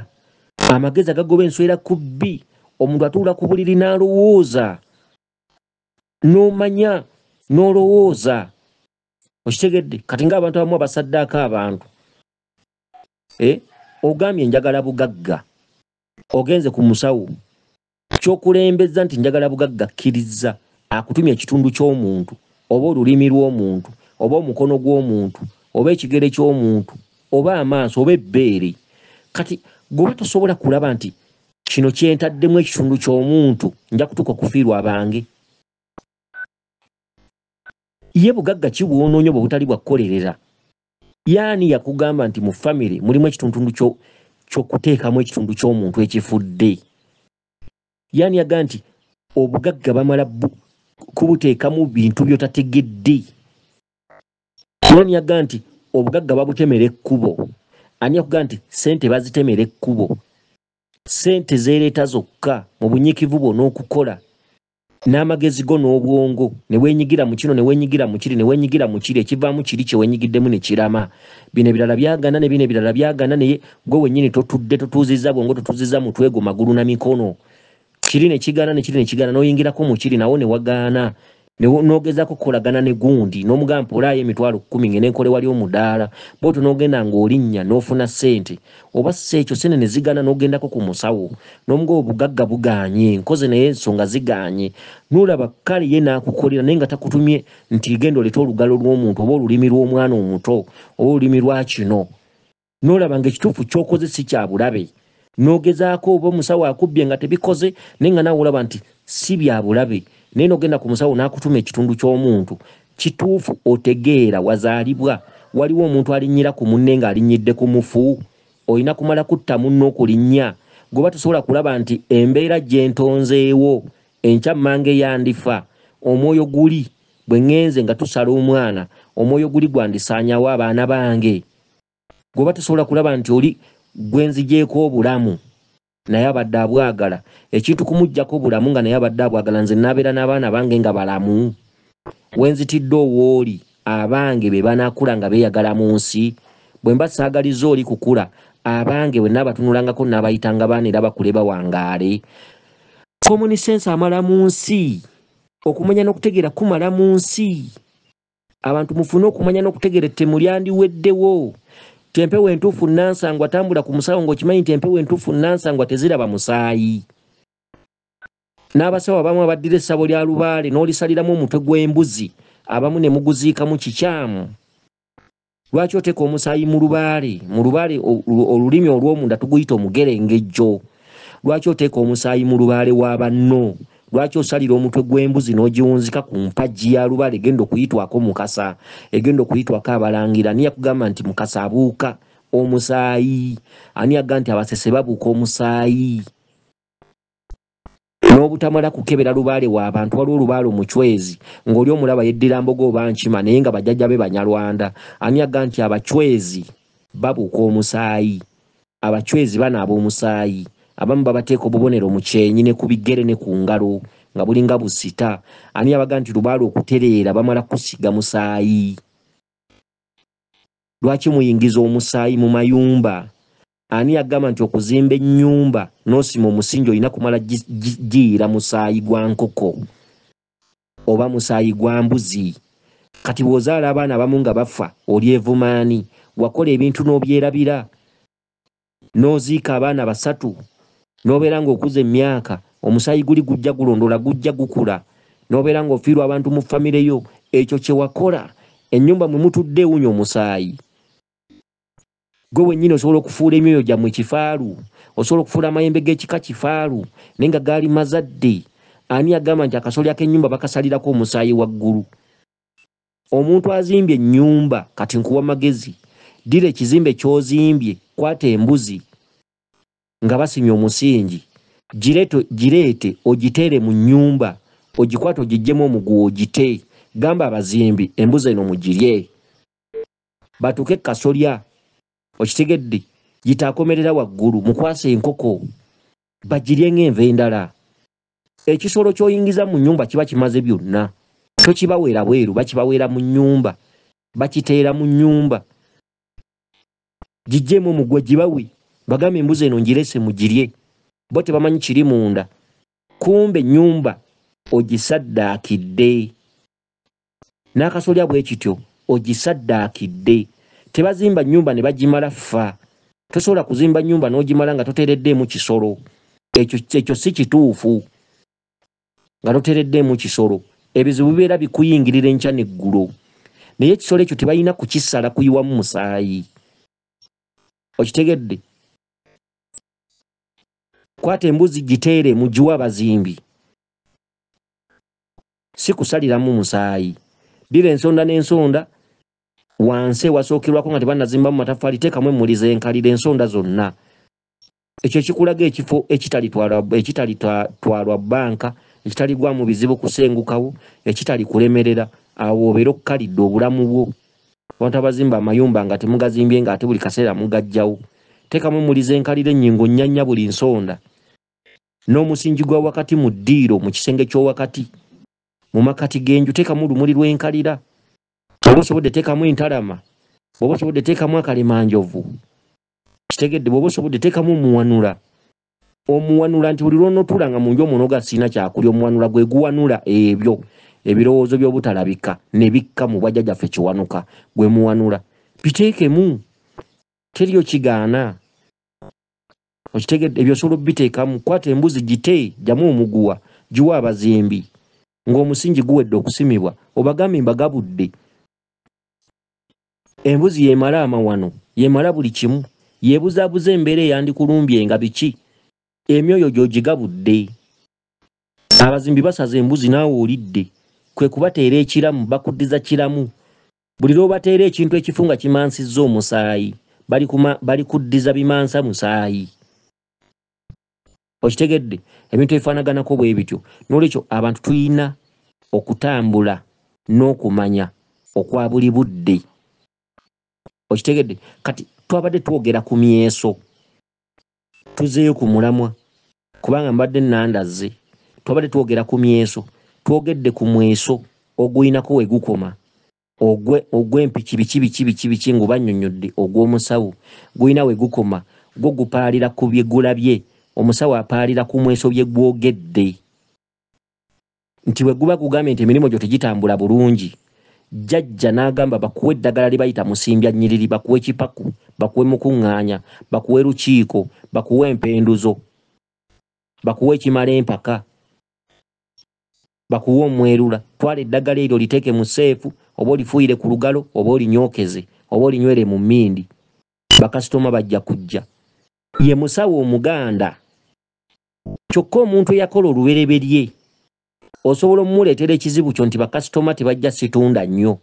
amagezi agagoba ensowera ku bbi omuntu atuula ku buliri n'alowooza n'omanya n'olowooza okitegedde kati ng'abantu abamu abasaddeako abantu eh? ogambye njagala bugagga ogenze ku musawo kyokulembeza nti njagala bugagga kkiriza akutumya ekitundu kyomuntu oba olulimi lwomuntu oba omukono gwomuntu oba ekigere kyomuntu oba amaaso oba ebbeere kati gweba tosobola kulaba nti kino kyentaddemu ekitundu kyomuntu nja kutuka okufiirwa abange ye bugagga kibwononyo bwe butali bwakkolerera yaani yakugamba nti mu famire mulimu ekitundutundu kyokuteekamu ekitundu kyomuntu ekifudde yani aga nti obugagga bamala kubuteekamu bintu byotategedde yani aga nti obugagga babutemera ekkubo ani akuga nti sente bazitemera ekkubo sente zeereeta zokka mu bunyikivu bwo n'okukola n'amagezi go n'obwongo ne weenyigira mu kino ne weenyigira mu kiri ne weenyigira mu kiri ekivaamu kiri kye weenyigiddemu ne kirama bino ebirala byagana ne bino ebirala byagana naye gwe wennyini totudde totuuzizza bwongo totuuzizza mutwego magulu na mikono kiri nekigana nekiri nekigana noyingirako mu kiri nawo newagana nogezako kukolagana ne gundi nomugamba mpulayo emitwalo kkumi ngenenkole wali omudaala bwoto nogenda ngaolinnya nofuna sente oba si ekyo sene ne zigana nogendako ku musawo nomuga obugagga buganye nkoze naye ensonga ziganye nolaba kale ye nakukolera naye nga takutumye nti genda oleta olugalo lw'omuntu oba olulimi lw'omwana omuto oba olulimi lwakino nolaba ngaekituufu kyokoze si kyabulabe nogezaako oba omusawo akubye nga tebikoze naye nga nawolaba nti si byabulabe naye nogenda ku musawo n'akutuma ekitundu ky'omuntu kituufu otegeera wazaalibwa waliwo omuntu alinyira ku munne ng'alinyidde ku mufu olina kumala kutta munne okulinnya gweba tusobola kulaba nti embeera gyentonzeewo enkya mmange yandifa omwoyo guli bwe ŋŋenze nga tusala omwana omwoyo guli gwandisaanyawo abaana bange gweba tusobola kulaba nti oli gwe nzigyeko obulamu naye abadde abwagala ekintu kumuggyako obulamu nga naye abadde abwagala nze nabeera n'abaana bange nga balamu wenzitidde owooli abange be banaakula nga beeyagala mu nsi bwe mba saagaliza oli kukula abange bwe naabatunulangako naabayitanga baana era bakule bawangaale komunisense amala mu nsi okumanya n'okutegeera kumala mu nsi abantu mufune okumanya n'okutegeera ettemu lyandiweddewo nti empewo entuufu nansangwa tambula ku musawo ngaokimanyi nti empewo entuufu nansangwa teziraba musaayi n'abasawo abamu abaddira essabo lya lubaale n'olisaliramu omutwe gw'embuzi abamu ne muguziika mu kikyamu lwaki oteeka omusaayi mu lubaale mu lubaale olulimi olw'omunda tuguyita omugerengejjo lwaki oteeka omusaayi mu lubaale wa banno lwaki osalira omutwe gw'embuzi n'ogiwunzika ku mpaji ya lubale egenda okuyitwako mukasa egenda okuyitwako abalangira ani yakugamba nti mukasa abuuka omusaayi ani yagamba nti abasese babuuka omusaayi n'obutamala kukebera lubaale waabantu waliwo olubaale omucwezi ng'oli omulaba yeddira mboga oba nkima naye nga bajjajja be banyalwanda ani yagamba nti abacwezi babuuka omusaayi abacwezi banaaba omusaayi ba abamu babateeka obubonero mu kyenyi ne ku bigere ne ku ngalo nga bulinga busita ani abaga nti lubaala okutereera bamala kusiga musaayi lwaki muyingiza omusaayi mu mayumba ani agamba nti okuzimba ennyumba noosima omusingi olina kumala giyira musaayi gwa nkoko oba musaayi gwa mbuzi kati bw'ozaala abaana abamu nga bafa oli evumaani wakola ebintu n'obyerabira n'oziika abaana basatu nobeera ngaokuza emyaka omusaayi guli gujja gulondola gujja gukula nobeera ngaofiirwa abantu mu famire yo ekyo kyewakola enyumba mwe mutudde ewunya omusaayi gwe wennyini osobola okufuula emyoyo gyammwe kifaalu osobola okufuula amayembe g'ekika kifaalu naye nga gaali mazadde ani agamba nti akasolya k'ennyumba bakasalirako omusaayi waggulu omuntu azimbye ennyumba kati nkuwa magezi dira ekizimbe ky'ozimbye kwata embuzi nga basimye omusingi gireto gireete ogiteere mu nyumba ogikwate ogigjemu omuguwa ogite gamba abazimbi embuzi eno mugirye batuuke ekasolya okitegedde gitakomerera waggulu mukwasa enkoko bagirye ngaenva endala ekisolo kyoyingiza mu nyumba kiba kimaze byonna tokibaweera bweru bakibaweera mu nyumba bakiteera mu nyumba gijjemu omuguwa gibawe bagambe embuzi eno ngirese mugirye bo tebamanyi kiri munda kumbe nyumba ogisaddaakidde n'akasolya bwe kityo ogisaddaakidde tebazimba nyumba ne bagimala fa tosobola kuzimba nyumba n'ogimala nga toteereddeemu kisolo ekyo si kituufu nga toteereddeemu kisolo ebizibu bibeera bikuyingirira enkya neggulo naye ekisolo ekyo tebalina kukisala kuyiwamu musaayi okitegedde kwata embuzi giteere mugiwa bazimbi si kusaliramu musaayi bira ensonda n'ensonda wanse wasookerwako nga tebanazimbamu matafaali teekamu emulize enkalira ensonda zonna ekyo ekikulaga ekifo ekitalitwalwa bbanka ekitaligwa mu bizibu kusengukawo ekitalikulemerera awo obeera okukalidde obulamu bwo abantu abazimba amayumba nga temugazimbye ngaate buli kaseera mugajjawo teekamu emulize enkalira ennyingo nnyanya buli nsonda n'omusingi gwa wakati mu ddiiro mu kisenge ky'owakati mu makati genju teekamu lumuli lw'enkalira bwoba osobodde teekamu entalama bwoba osobodde teekamu akalemanjovu kitegedde bwoba osobodde teekamu omuwanula omuwanula nti buli lwonootuula nga munju omunoga siina kyakulya omuwanula gwe guwanula ebyo ebirowoozo by'obutalabika ne bikka mu bwajja gyaffe kiwanuka gwe muwanula biteekemu teriyo kigaana okitegedde ebyosolo biteekamu kwata embuzi gite jamu omuguwa giwa abazimbi ng'omusingi guwedde okusimibwa obagambe mbagabudde embuzi yemala amawano yemala buli kimu yebuzaabuza embeera eyandikulumbye nga biki emyoyo gyogigabudde abazimbi basaza embuzi naawe olidde kwe kubateera ekiramu bakuddiza kiramu buli lwobateera ekintu ekifunga kimansizza omusaayi bali kuddiza bimansa musaayi okitegedde ebintu ebifaanaganako bwe bityo n'olwekyo abantu tuyina okutambula n'okumanya okwa buli budde okitegedde kati twabadde twogera ku myeso tuzeeyo ku mulamwa kubanga mbadde nandaze twabadde twogera ku myeso twogedde ku mweso oguyinako wegukoma ogwempiki biki biki biki biki ngu banyonyodde ogw'omusawo guyina wegukoma gwo gupaalira ku byegulabye omusawo apaalira ku mweso bye gwogedde nti bwe guba gugambye nti emirimu gyo tegitambula bulungi jjajja n'agamba bakuwe eddagala lye bayita musimbya nnyiriri bakuwe kipaku bakuwe mukuŋŋaanya bakuwe lukiiko bakuwe empenduzo bakuwe ekimala empaka bakuwe omwerula twala eddagala eryo liteeke mu seefu oba olifuuyire ku lugalo oba olinyookeze oba olinywere mu mmindi bakasitoma bajja kujja ye musawo omuganda kyokka omuntu eyakola olubereberye osobola omumuleetera ekizibu kyo nti bakasitoma tebajja situnda nnyo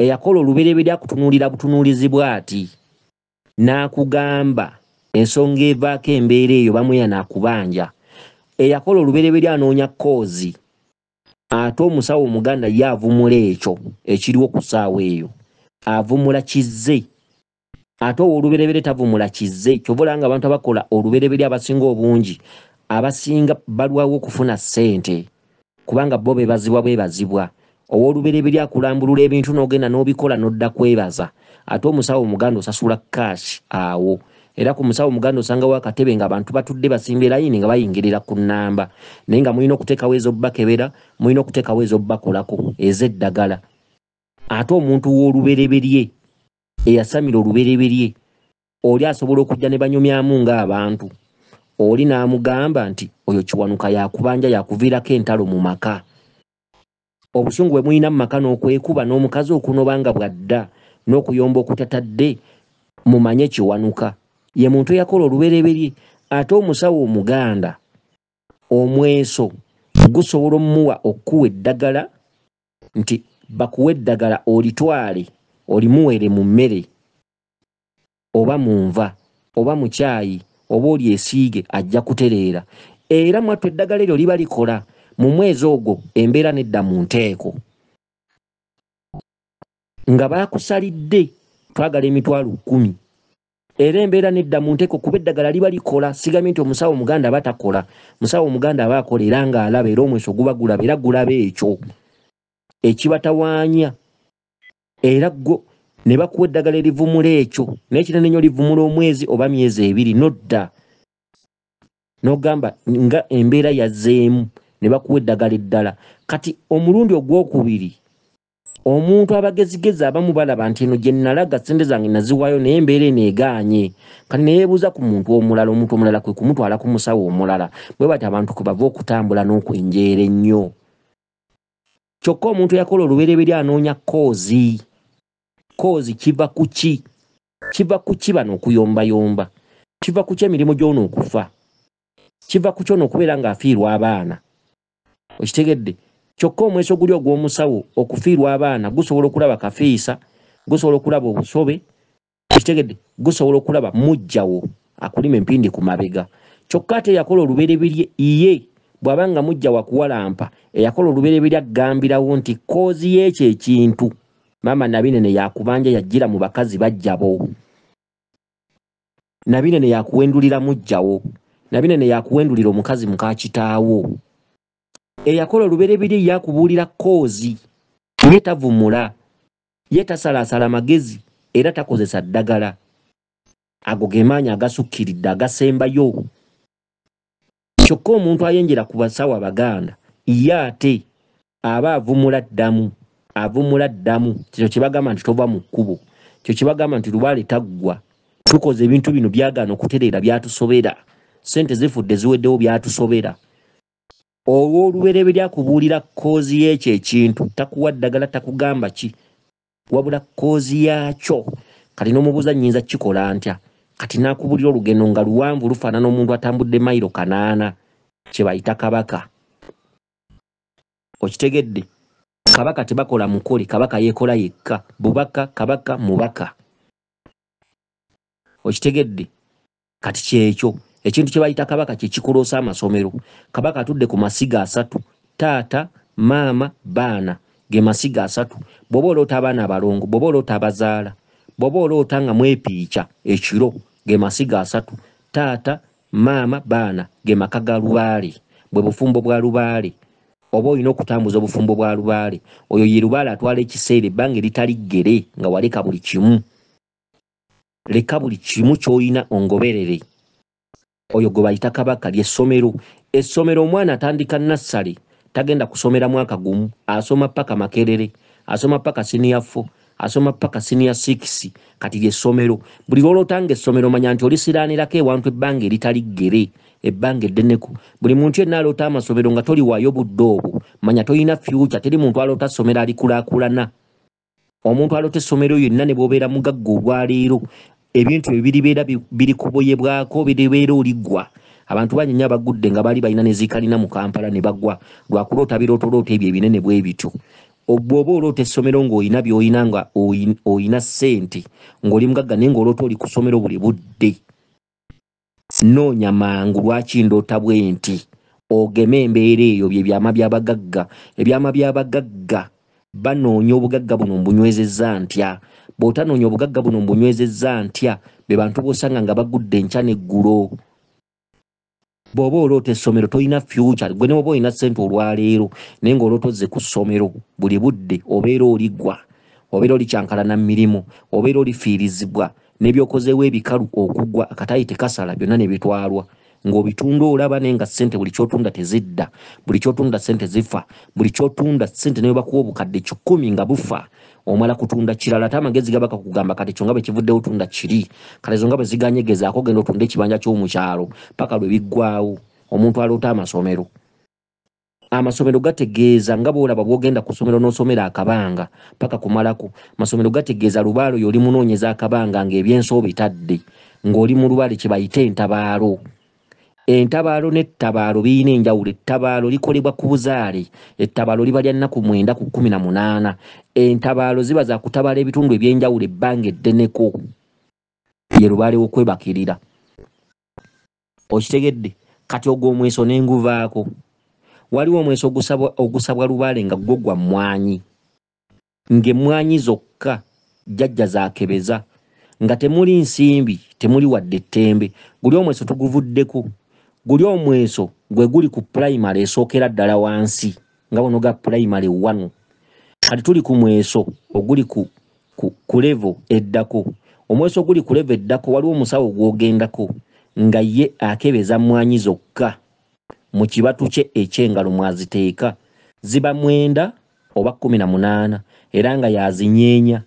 eyakola olubereberye akutunuulira butunuulizibwa ati n'akugamba ensonga evaako embeera eyo bamweya naakubanja eyakola olubereberye anoonya koozi ate omusawo omuganda ye avumula ekyo ekiriwo ku ssaawa eyo avumula kizze ate owa olubereberye tavumula kizze kyobaolanga abantu abakola olubereberye abasinga obungi abasinga balwawo okufuna ssente kubanga bo bebazibwa bwebazibwa owoolubereberi akulambulula ebintu n'ogenda n'obikola n'odda kwebaza ate omusawo omuganda osasula kash awo era ku musawo omuganda osangawo akatebe ngaabantu batudde basimba erayini nga bayingirira ku nnamba naye nga mulina okuteekawo ezobakebera mulina okuteekawo ezobakolako ez'eddagala ate omuntu w'olubereberye eyasamira olubereberye oli asobola okujja ne banyumyamu ng'abantu oli n'amugamba nti oyo kiwanuka yakubanja yakuviirako entalo mu maka obusungu bwe mulina mu maka n'okwekuba n'omukazi okunoba nga bwadda n'okuyomba okutatadde mumanye kiwanuka ye muntu eyakola olubereberye ate omusawo omuganda omweso gusobola omumuwa okkuwa eddagala nti bakuwa eddagala olitwale olimuwere mu mmere oba mu nva oba mu kyayi oba oli esiige ajja kutereera era mwattu eddagala eryo liba likola mu mwezi ogwo embeera nedda mu nteeko nga baakusalidde twagala emitwalo kumi era embeera nedda mu nteeko kuba eddagala liba likola sigambye nti omusawo omuganda aba takola musawo omuganda aba akola era ng'alaba era omweso guba gulaba era gulaba ekyo ekibatawaanya era gwo ne bakuwa eddagala erivumula ekyo n'ekinenenyo livumula omwezi oba myezi ebiri nodda nogamba nga embeera yazeemu ne bakuwa eddagala eddala kati omulundi ogwokubiri omuntu abagezigezi abamu balaba nti eno gye nalaga ssente zange naziwaayo naye embeera eno egaanye kati neyeebuuza ku muntu omulala omuntu omulala kwe kumutwala ku musawo omulala bwe bati abantu kwe bava okutambula n'okwenjeera ennyo kyokka omuntu eyakola olubereberye anoonya koozi koozi kiva ku ki kiva ku ki bano okuyombayomba kiva ku ki emirimu gyona okufa kiva ku kyona okubeera ng'afiirwa abaana okitegedde kyokka omweso guli ogw'omusawo okufiirwa abaana gusobola okulaba kafiisa gusobola okulaba obusobe okitegedde gusobola okulaba mujjawo akulima empindi ku mabega kyokka ate eyakola olubereberye iye bw'abanga mujjawo akuwalampa eyakola olubereberye aggambirawo nti koozi y'ekyo ekintu maama nabinene yakubanja yajira mu bakazi bajjabo nabinene yakuwendulira mujjawo nabinene yakuwendulira omukazi mukakitaawo eyakola olubereberye yakubuulira koozi ye tavumula ye tasalaasala magezi era takozesa ddagala ago gemaanyi agasukkiridde agasembayo kyokka omuntu ayenjera ku basawa baganda ye ate aba avumula ddamu avumula ddamu kino kyebagamba nti tova mu kkubo kyo kyebagamba nti lubaale taggwa tukoze ebintu bino byagaana okutereera byatusobera sente zifudde ziweddewo byatusobera olwolubereberya akubuulira kkoozi y'ekyo ekintu takuwa ddagala takugamba ki wabula kkoozi yaakyo kati n'omubuuza nyinza kikola ntya kati n'akubuulira olugendo nga luwanvu lufaanana omuntu atambudde mayiro kanaana kye bayita kabaka okitegedde kabaka tebakola mukoli kabaka yeekola yekka bubaka kabaka mubaka okitegedde kati kyekyo ekintu kyebayita kabaka kyekikuloosa amasomero kabaka atudde ku masiga asatu taata maama baana ge masiga asatu bwoba oloota abaana abalongo bwoba oloota abazaala bwoba oloota nga mwepiica ekiro ge masiga asatu taata maama baana ge maka ga lubaale bwe bufumbo bwa lubaale oba olina okutambuza obufumbo bwa lubaale oyo ye lubaale atwala ekiseera ebbanga eritali ggere nga waleka buli kimu leka buli kimu kyolina ongoberere oyo gwe bayita kabaka lyessomero essomero omwana atandika nassale tagenda kusomera mwaka gumu asoma paka makerere asoma paka siniya fo asoma paka siniya sikisi kati lyessomero buli lwolotanga essomero manya nti olisiraanirako ewantu ebbanga eritali ggere ebbanga eddeneku buli muntu yenna aloota amasomero nga toli waayo budde obwo manya tolina fyuca teri muntu aloota somero alikulaakulana omuntu aloota essomero yonna ne bwobeera mugagga olwaleero ebintu ebiribeera biri kuboyebwako biribeera oliggwa abantu banyi nyo abagudde nga baali balina nezikalina mu kampala ne bagwa lwakuloota birooto loota ebyo ebinene bwe bityo bwoba oloota essomero ng'olina byolina nga olina ssente ng'oli mugagga naye ng'oloota oli ku ssomero buli budde noonya mangu lwaki ndoota bwe nti ogeme embeera eyo byebyama byabagagga ebyama byabagagga banoonya obugagga buno mbunywezezza ntya bwotanoonya obugagga buno mbunywezezza ntya be bantu bosanga nga bagudde enkya neggulo bwoba oloota essomero tolina future gwe newoba olina ssente olwaleero naye ngaolooto ze ku ssomero buli budde obeera oligwa obeera olikyankala na mirimu obeera olifiirizibwa nebyokozeewo ebikalu okugwa akatayi tekasala byonna nebitwalwa ngaobitunda olaba naye nga sente buli kyotunda tezidda buli kyotunda sente zifa buli kyotunda sente naye bakuwa obukadde kikumi nga bufa omala kutunda kirala ate amagezi gabaka kugamba kati kyonga bekivuddewo tunda kiri kale zonga bwe ziganyegezaako genda otunda ekibanja kyomukyalo paka lwebiggwaawo omuntu aloota amasomero amasomero gategeeza nga bwolaba bwogenda ku somero nosomera akabanga paka kumalako masomero gategeeza lubaalo yoli munoonyeza akabanga ngaebyensoba etadde ngaoli mu lubaale kyebayite entabaalo entabaalo n'ettabaalo birina enjawulo ettabaalo likolebwa ku buzaale ettabaalo liba lya nnaku mwenda ku kumi na munaana entabaalo ziba za kutabaala ebitundu ebyenjawulo ebbanga eddeneko ye lubaale w'okwebakirira okitegedde kati ogw'omweso n'enguvaako waliwo omweso ogusabwa lubaale nga gwo gwa mwanyi ng'emwanyi zokka jjajja zakebeza nga temuli nsimbi temuli wadde ettembe guli omweso tuguvuddeku guli omweso gwe guli ku pulayimale esookera ddala wansi nga bono ga pulayimale wanu kati tuli ku mweso oguli ku levo eddako omweso oguli ku levo eddako waliwo omusawo ogwogendako nga ye akebeza mwanyi zokka mu kibatu kye ekyengalo mwaziteeka ziba mwenda oba kumi na munaana era nga yazinyeenya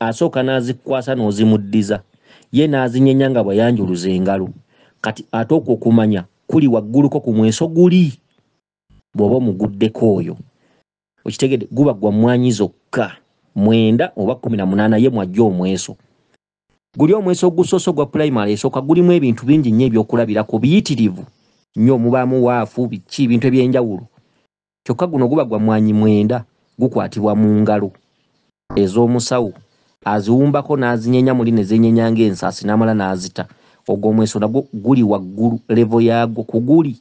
asooka n'azikwasa n'ozimuddiza ye n'azinyeenya nga bweyanjuluza engalo kati ate okwo okumanya kuli wagguluko ku mweso guli bw'oba omuguddeko oyo okitegede guba gwa mwanyi zokka mwenda oba kumi na munaana ye mwajja omweso guli omweso ogusoosa ogwa pulayimale esooka gulimu ebintu bingi nnyo ebyokulabirako biyitirivu nnyo omubaamu waafu biki bintu ebyenjawulo kyokka guno guba gwa mwanyi mwenda gukwatibwa mu ngalo ez'omusawo aziwumbako n'azinyenya muli nezenyenyanga ensaasi n'amala n'azita ogwo omweso nagwo guli waggulu levo yaagwo ku guli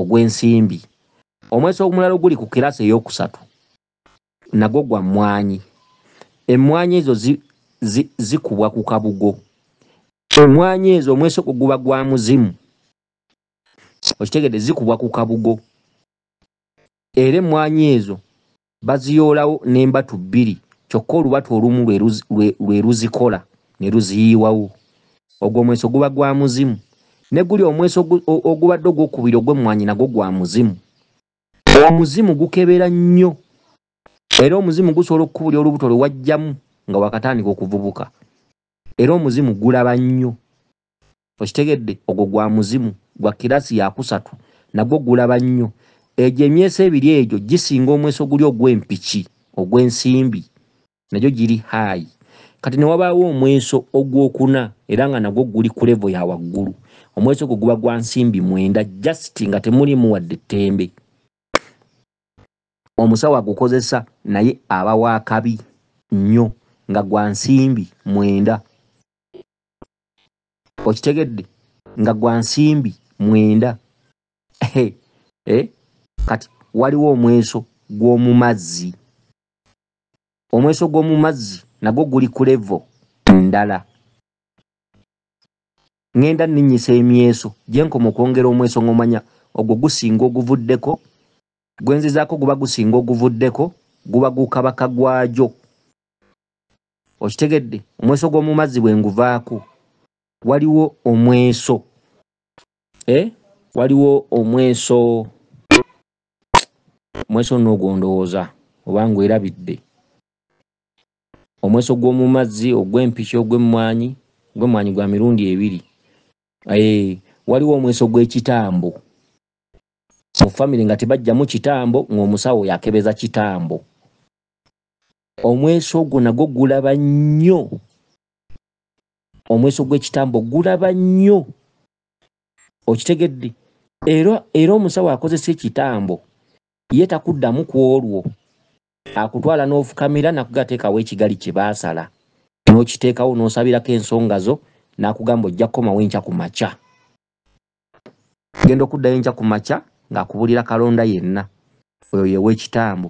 ogw'ensimbi omweso omulala oguli ku kiraasi ey'okusatu nagwo gwa mwanyi emwanyi ezo zikubwa ku kabugo emwanyi ezo omweso gwo guba gwa muzimu okitegedde zikubwa ku kabugo era emwanyi ezo baziyoolawo n'embatu bbiri kyokka olubatu olumu lwe luzikola ne luziyiwawo ogwo omweso guba gwa muzimu ne guli omweso ogubadde ogwokubiri ogw'emwanyi nagwo gwa muzimu omuzimu gukebera nnyo era omuzimu gusobola okukubulya olubuto lwe wajjamu nga wakatandika okuvubuka era omuzimu gulaba nnyo okitegedde ogwo gwa muzimu gwa kiraasi yakusatu nagwo gulaba nnyo egyo emyeso ebiri egyo gisinga omweso guli ogw'empiki ogw'ensimbi nagyo giri haayi kati ne wabaawo omweso ogwokuna era nga nagwo guli ku levo ya waggulu omweso ogwo guba gwa nsimbi mwenda jasiti nga temulimu wadde ettembe omusawo agukozesa naye aba waakabi nnyo nga gwa nsimbi mwenda okitegedde nga gwansimbi mwenda eh, kati waliwo omweso gw'omu mazzi omweso gw'omu mazzi nagwo guli ku levo ndala ŋenda ninyisa emyeso gyenkoma okwongera omweso ngaomanya ogwo gusinga oguvuddeko gwenzizaako guba gusinga oguvuddeko guba gukabaka gwagyo okitegedde omweso gw'omu mazzi bwenguvaako waliwo omweso eh? waliwo omweso omweso nogwondowooza obanga erabidde omweso gw'omu mazzi ogw'empiki ogw'emmwanyi gw'emmwanyi gwa mirundi ebiri eh, waliwo omweso gw'ekitambo mu famire nga tebajjamu kitambo ngaomusawo yakebeza kitambo omweso ogwo nagwo gulaba nnyo omweso gw'ekitambo gulaba nnyo okitegedde era omusawo akozesa ekitambo ye takuddamu ku olwo akutwala n'ofukamira nakugateekawo ekigali kye baasala n'okiteekawo n'osabirako ensonga zo n'akugamba ojja kukomawo enkya ku makya genda okuddayo enkya ku makya ng'akubulira kalonda yenna oyo yewa ekitambo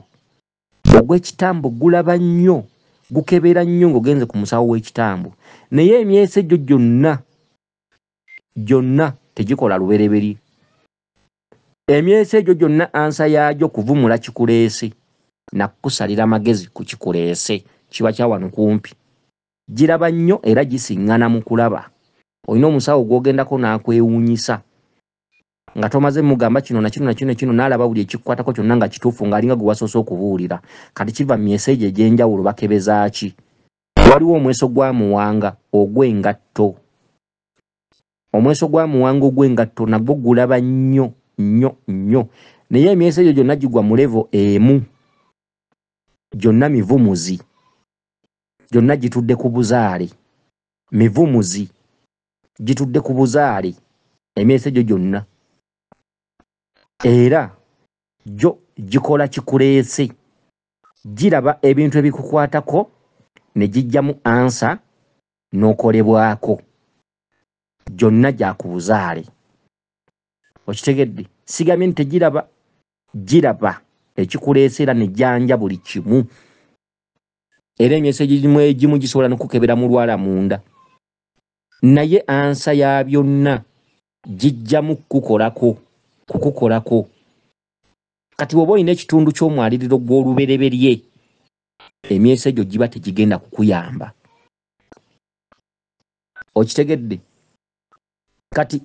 ogw'ekitambo gulaba nnyo gukebera nnyo ng'ogenze ku musawo w'ekitambo naye emyeso egyo gyonna gyonna tegikola lubereberi emyeso egyo gyonna ansa yaagyo kuvumula kikuleese nakukusalira amagezi ku kikuleese kiba kya wano kumpi giraba nnyo era gisiŋŋana mu kulaba olina omusawo gw'ogendako n'akwewuunyisa nga tomaze mugamba kino nakino nakino kino nalaba buli ekikukwatako kyonna nga kituufu ngaalinga gwe wasoose okubuulira kati kiva mu myeseeje egyenjawulo bakebezaaki waliwo omweso gwa muwanga ogw'engatto omweso gwa muwanga ogw'engatto nagwo gulaba nnyo nnyo nnyo naye emyeseejo gyonna gigwa mulevo emu gyonna mivumuzi gyonna gitudde ku buzaale mivumuzi gitudde ku buzaale emyeseejo gyonna era jo gikola kikuleese giraba ebintu ebikukwatako ne gijjamu ansa n'okolebwako gyonna gyakubuzaale okitegedde sigambye nti tegiraba giraba ekikuleeseera ne jjanja buli kimu era emyeso egirimu egimu gisobola nokukebera mulwala munda naye ansa ya byonna gijjamu kukolako kukukolako kati woba olina ekitundu ky'omwaliriro gw'olubereberye emyeso egyo giba tegigenda kukuyamba okitegedde kati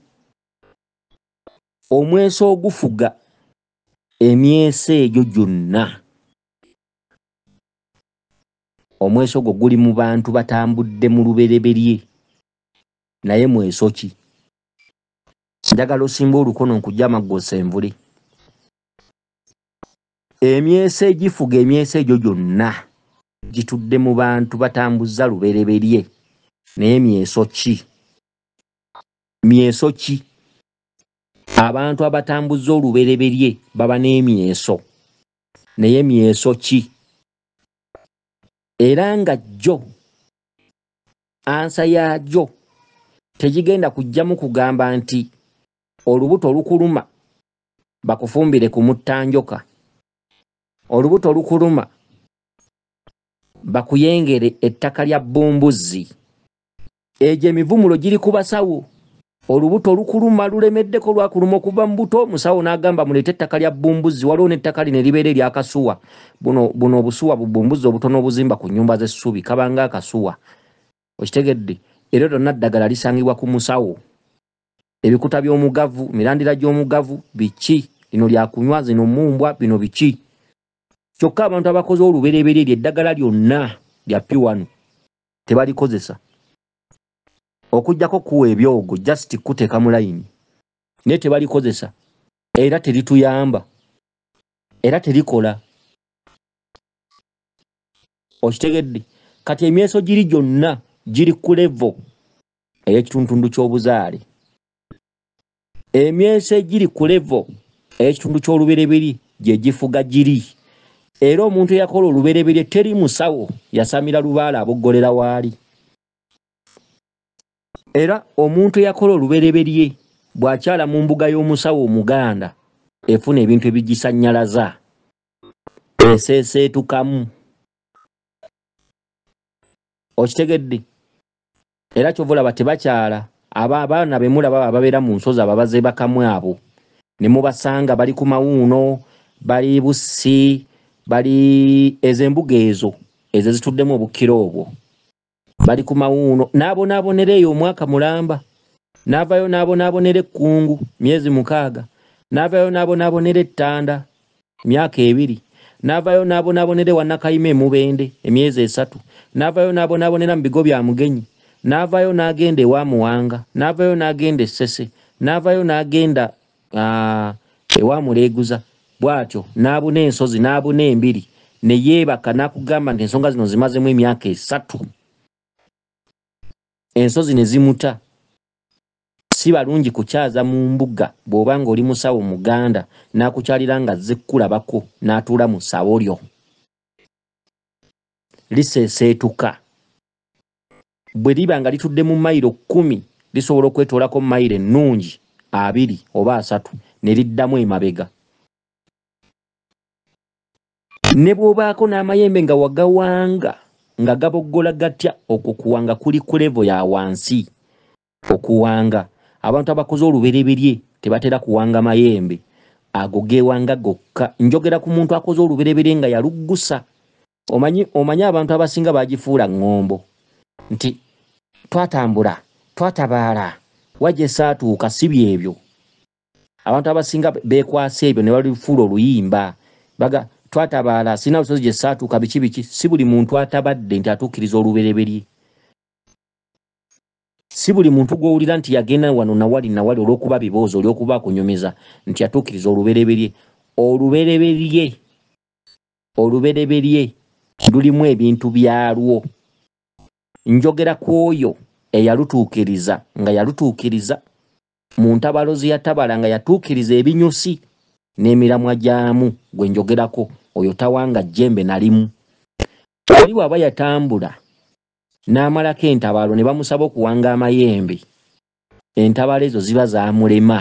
omweso ogufuga emyeso egyo gyonna omweso ogwo guli mu bantu batambudde mu lubereberye naye mweso ki njagala osimba olukono nkujja amaggoosa envule emyeso egifuga emyeso egyo gyonna gitudde mu bantu batambuza lubereberye naye myeso ki myeso ki abantu abatambuza olubereberye baba n'emyeso naye myeso ki era nga jjo ansa yaajo tegigenda kujjamu kugamba nti olubuto olukuluma bakufumbire ku muttanjoka olubuto olukuluma bakuyengere ettaka lya bumbuzi egyo emivumulo giri ku basawo olubuto olukuluma lulemeddeko lwakuluma okuva mu buto musawo n'agamba muleete ettaka lya bumbuzi waliwo n'ettaka lino eribeera eryakasuwa buno obusuwa bubumbuzi obutono obuzimba ku nyumba z'essubi kabanga akasuwa okitegedde era lyonna ddagala lisangibwa ku musawo ebikuta by'omugavu mirandira gy'omugavu biki lino lyakunywa zino mumbwa bino biki kyokka abantu abakoze olubereberye lyeddagala lyonna lya piwano tebalikozesa okugjako kuwa ebyogo just kuteeka mu layini naye tebalikozesa era terituyamba era terikola okitegedde kati emyeso giri gyonna giri ku levo ey'ekitundutundu ky'obuzaale emyeso egiri ku levo ekitundu ky'olubereberi gyegifuga giri era omuntu eyakola olubereberi teri musawo yasamira lubaala aboggolera waali era omuntu eyakola olubereberye bw'akyala mu mbuga y'omusawo omuganda efuna ebintu ebigisanyalaza eseeseetukamu okitegedde era kyova olaba tebakyala abaana bemulaba ababeera mu nsozi ababaze bakamu abo ne mubasanga bali ku mawuuno bali busi bali ezo embuga ezo ezo ezituddemu obukiro obwo bali ku mawuuno n'abonaabonera eyo omwaka mulamba n'avayo n'abonaabonera ekkungu myezi mukaaga n'avayo n'abonaabonera ettanda myaka ebiri n'avayo n'abonaabonera ewa nakayima emubende emyezi esatu n'avayo n'abonaabonera mu bigo bya mugenyi n'avaayo n'agenda ewa muwanga n'avaayo n'agenda essese n'avaayo n'agenda ewa muleeguza bw'atyo n'abuna ensozi n'abuna embiri ne yeebaka n'akugamba nti ensonga zino zimazemu emyaka esatu ensozi ne zimuta si balungi kukyaza mu mbuga bw'oba nga oli musawo muganda n'akukyalira nga zze kkulabako n'atuula mu ssawo lyo liseeseetuka bwe liba nga litudde mu mayiro kkumi lisobola okwetoolako mu mayiro ennungi abiri oba asatu ne liddamu emabega ne bw'obaako n'amayembe nga wagawanga nga gaboggola gatya okwokuwanga kuli kulevo ya wansi okuwanga abantu abakoze olubereberye tebatera kuwanga mayembe ago gewanga gokka njogera ku muntu akoze olubereberye nga yaluggusa omanyi abantu abasinga bagifuula ngombo nti twatambula twatabaala wajje saatuuka si byebyo abantu abasinga beekwasa ebyo ne balifuula oluyimba baga twatabaala sirina busozi gye saatuuka biki biki si buli muntu atabadde nti atuukiriza olubereberye si buli muntu gwowulira nti yagenda wano nawali nawali olwokuba bibooza olwokuba kunyumiza nti atuukiriza olubereberye olubereberye olubereberye lulimu ebintu byalwo njogera ku oyo eyalutuukiriza nga yalutuukiriza mu ntabalozi ya tabala nga yatuukiriza ebinyusi n'emiramwa gyamu gwe njogerako oyo tawanga jjembe nalimu ali waba yatambula n'amalako entabalo ne bamusaba okuwanga amayembe entabalo ezo ziba zamulema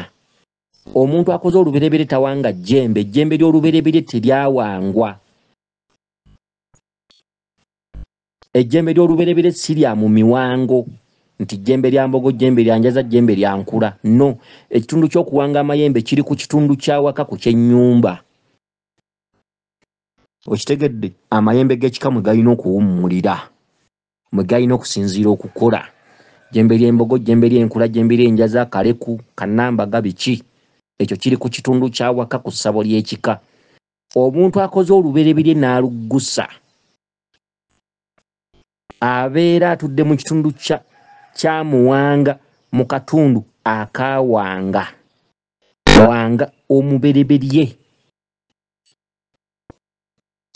omuntu akoze olubereberye tawanga jjembe ejjembe ly'olubereberye teryawangwa ejjembe lyolubereberye si lya mu miwango nti jjembe lya mbogo jjembe lyanjaza jjembe lyankula no ekitundu kyokuwanga amayembe kiri ku kitundu kyawaka ku kyenyumba okitegedde amayembe g'ekika mwe galina okuwummulira mwe galina okusinziira okukola jjembe lyembogo jjembe lyenkula jjembe lyenjaza kaleku kanambaga biki ekyo kiri ku kitundu kyawaka ku ssabo ly'ekika omuntu akoze olubereberye n'aluggusa abeera atudde mu kitundu kya kyamuwanga mu katundu akawanga wanga omubereberye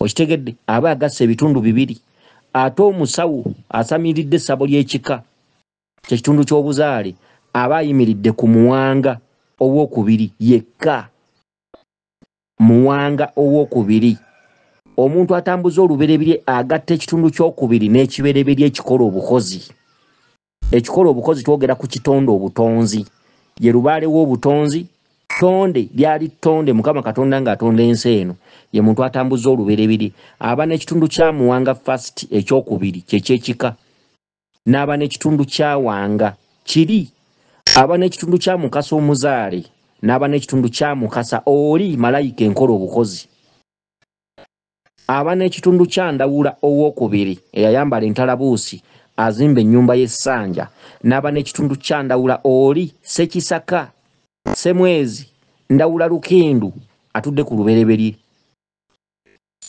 okitegedde aba agassa ebitundu bibiri ate omusawo asamiridde essabo ly'ekika kyekitundu ky'obuzaale aba ayimiridde ku muwanga owookubiri yekka muwanga owookubiri omuntu atambuza olubereberye agatta ekitundu kyokubiri n'ekibereberye ekikola obukozi ekikola obukozi twogera ku kitonde obutonzi ye lubaalewo obutonzi tonde lyali tonde mukama katonda ng'atonda ensi eno ye muntu atambuza olubereberye aba n'ekitundu kya muwanga fast ekyokubiri kyekyekika n'aba n'ekitundu kya wanga kiri aba n'ekitundu kya mukasa omuzaale n'aba n'ekitundu kya mukasa oli malayika enkola obukozi aba n'ekitundu kyandawula owokubiri eyayambala entalabuusi azimba ennyumba y'essanja n'aba n'ekitundu kyandawula oli sekisaka semwezi ndawula lukindu atudde ku lubereberye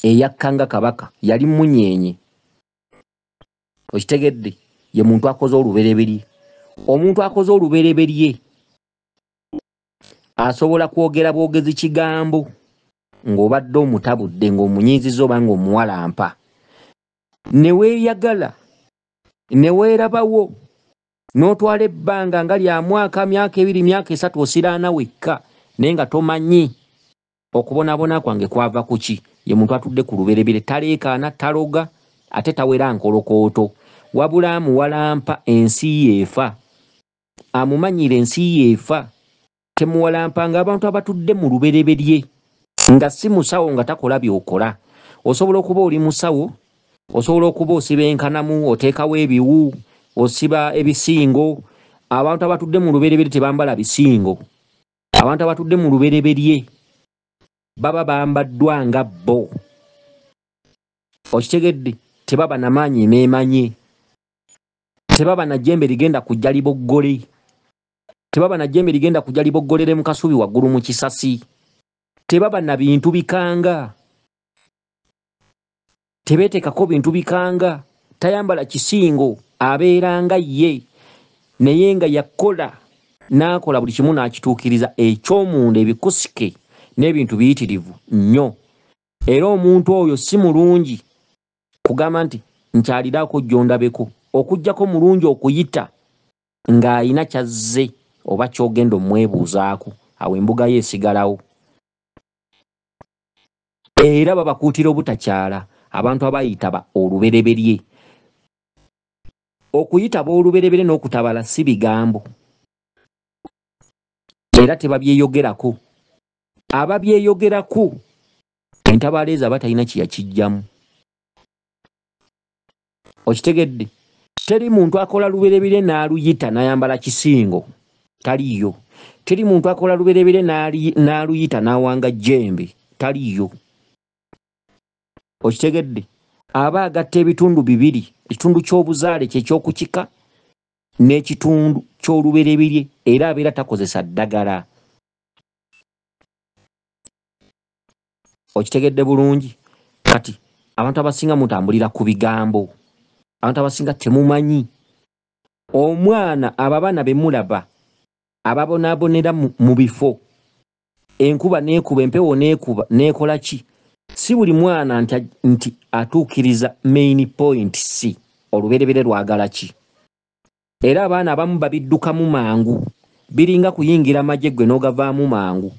eyakkanga kabaka yali munyeenye okitegedde ye muntu akoze olubereberye omuntu akoze olubereberye asobola kwogera bwogezi kigambo ng'obadde omutabudde ng'omunyiizizza oba ng'omuwala mpa ne weeyagala ne weerabawo n'otwala ebbanga nga lya mwaka myaka ebiri myaka esatu osiraana wekka naye nga tomanyi okubonaabona kwange kwava ku ki ye muntu atudde ku luberebire taleekaana taloga ate tawera nkolokooto wabula amuwalampa ensi yeefa amumanyire ensi yeefa temuwalampa ng'abantu abatudde mu luberebe lye nga si musawo nga takola byokola osobola okuba oli musawo osobola okuba osiba enkanamu oteekawo ebiwu osiba ebisingo abantu abatudde mu lubereberye tebambala bisingo abantu abatudde mu lubereberye baba bambaddwa nga bo okitegedde tebaba namaanyi emeemanye tebaba najembe ligenda kujja liboggole tebaba najembe ligenda kujja liboggolere mu kasubi waggulu mu kisasi tebaba na bintu bikanga tebeetekako bintu bikanga tayambala kisingo abeeranga ye naye nga yakola n'akola buli kimu n'akituukiriza ekyomunda ebikusike n'ebintu biyitirivu nnyo era omuntu oyo si mulungi kugamba nti nkyaliraako gyondabeko okugjako mulungi okuyita ng'ayina kyazze oba ky'ogenda omwebuuzaako awo embuga yo esigalawo era babakuutira obutakyala abantu abayitaba olubereberye okuyitaba olubereberye n'okutabala si bigambo era tebabyeyogerako ababyeyogeraku entabala ezo aba talina kiyakijjamu okitegedde teri muntu akola lubereberye n'aluyita n'ayambala kisingo taliyo teri muntu akola lubereberye n'aluyita n'awanga jjembe taliyo okitegedde aba agatta ebitundu bibiri ekitundu kyobuzaale kyekyokukika n'ekitundu kyolubereberye era abeera takozesa ddagala okitegedde bulungi kati abantu abasinga mutambulira ku bigambo abantu abasinga temumanyi omwana ababaana be mulaba ababonaabonera mu bifo enkuba neekuba empewo neekuba neekola ki si buli mwana nti atuukiriza main point c olubereberye lwagala ki era abaana abamu babiddukamu mangu biringa kuyingira amagye gwe n'ogavaamu mangu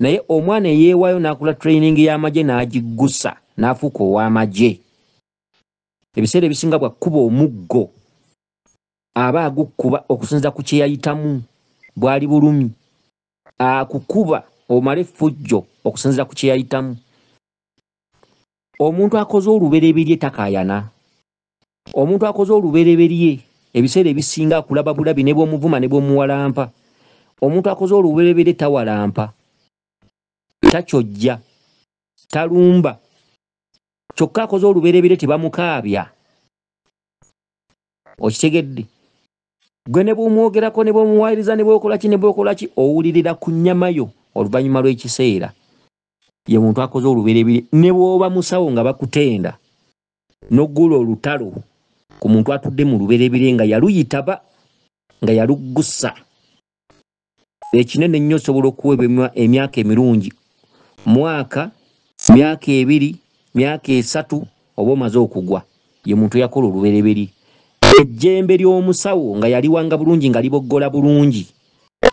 naye omwana eyeewaayo n'akula training y'amagye n'agiggusa n'afuuka ow'amagye ebiseera ebisinga bwakkuba omuggo aba agukkuba okusinza ku kyeyayitamu bwali bulumi akukuba omale effujjo okusinzira ku kyeyayitamu omuntu akoze olubereberye takayana omuntu akoze olubereberye ebiseera ebisinga akulaba bulabi nebwomuvuma nebwomuwalampa omuntu akoze olubereberye tawalampa takyojja talumba kyokka akoze olubereberye tebamukaabya okitegedde gwe nebwomwogerako nebwomuwayiriza nebwokolaki nebwokolaki owulirira ku nnyamayo oluvannyuma lw'ekiseera ye muntu akoze olubereberye ne bwoba musawo nga bakutenda n'oggula olutalo ku muntu atudde mu lubereberye nga yaluyitaba nga yaluggusa ekinene nnyo osobola okuweebwa emyaka emirungi mwaka myaka ebiri myaka esatu oba omaze okugwa ye muntu yakola olubereberye ejjembe ly'omusawo nga yaliwanga bulungi nga liboggola bulungi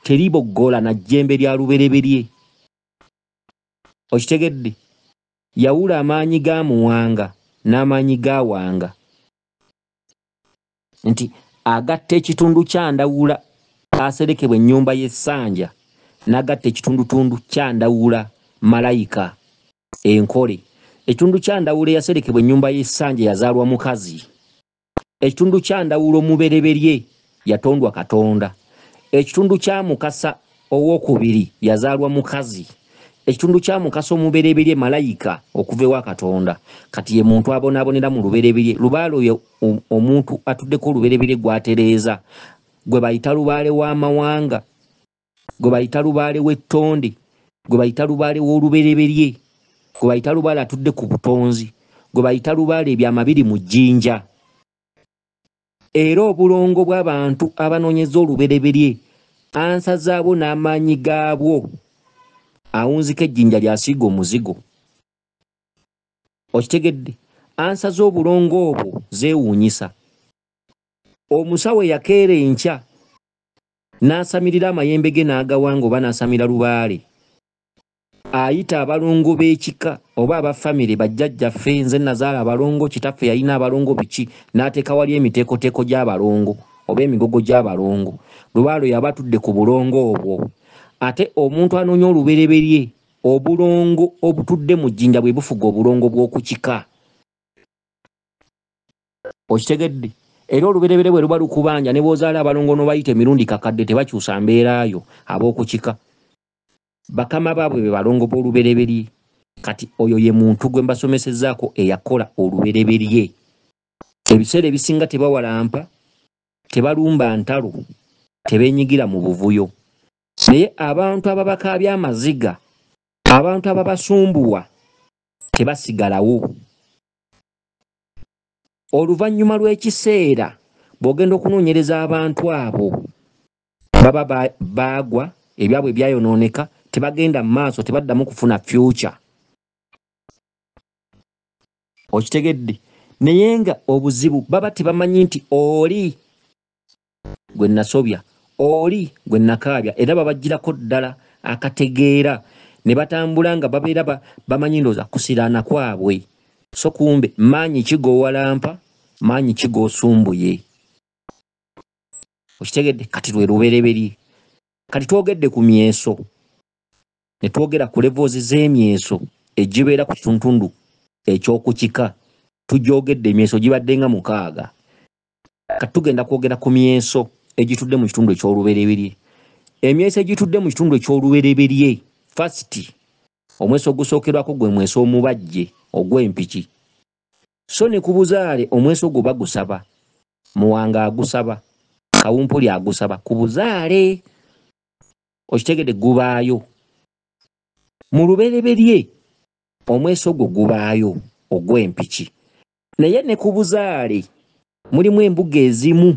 teriboggola najjembe lya lubereberye okitegedde yawula amaanyi ga muwanga n'amaanyi ga wanga nti agatta ekitundu kyandawula aserekebwa ennyumba y'essanja n'agatta ekitundutundu kyandawula malayika enkole ekitundu kyandawula eyaserekebwa ennyumba y'essanja yazaalwa mukazi ekitundu kyandawula omubereberye yatondwa katonda ekitundu kya mukasa owokubiri yazaalwa mukazi ekitundu kya mukasa omubereberye malayika okuva ewa katonda kati ye muntu abonaabonera mu lubereberye lubaale oyo omuntu atuddeko olubereberye gwatereeza gwe bayita lubaale w'amawanga gwe bayita lubaale w'ettonde gwe bayita lubaale w'olubereberye gwe bayita lubaale atudde ku butonzi gwe bayita lubaale ebyamabiri mu jjinja era obulongo bw'abantu abanoonyeza olubereberye ansa zaabwo n'amaanyi gaabwo awunzika ejjinja lyasiiga omuzigo okitegedde ansa z'obulongo obwo zeewuunyisa omusawo eyakeera enkya n'asamirira amayembe ge n'agawanga oba n'asamira lubaale ayita abalongo b'ekika oba abafamire bajjajjaffe nze nazaala abalongo kitaffe yalina abalongo biki n'ateeka wali emiteekoteeko gy'abalongo oba emigogo gy'abalongo lubaale yabatudde ku bulongo obwo ate omuntu anoonya olubereberye obulongo obutudde mu jjinja bwe bufuga obulongo bw'okukika okitegedde era olubereberye bwe luba lukubanja ne bozaala abalongo n'obayita emirundi kakadde tebakyusa mbeerayo ab'okukika bakama baabwe be balongo b'olubereberye kati oyo ye muntu gwe mbasomesezaako eyakola olubereberye ebiseera ebisinga tebawalampa tebalumba ntalo tebenyigira mu buvuyo naye abantu ababakaabya amaziga abantu ababasumbuwa tebasigalawo oluvannyuma lw'ekiseera bw'ogenda okunoonyereza abantu abo baba baagwa ebyabwe byayonooneka tebagenda mu maaso tebaddamu kufuna fyuca okitegedde naye nga obuzibu baba tebamanyi nti oli gwe nasobya oli gwe nakaabya era babagirako ddala akategeera ne batambula nga babeera bamanyi ndooza kusiraana kwabwe so kumbe maanyi kigoowalampa maanyi kigoosumbuye okitegedde kati lwe lubereberye kati twogedde ku myeso ne twogera ku levoozi z'emyeso egibeera ku kituntundu ekyokukika tugyogedde emyeso gibaddenga mukaaga kati tugenda kwogera ku myeso egitudde mu kitundu ekyolubereberye emyeso egitudde mu kitundu ekyolubereberye fast omweso ogusookerwako gwe mweso omubajje ogw'empiki so ne ku buzaale omweso ogwo bagusaba muwanga agusaba kawumpuli agusaba ku buzaale okitegede gubaayo mu lubereberye omweso ogwo gubaayo ogw'empiki naye ne ku buzaale mulimu embuga ezimu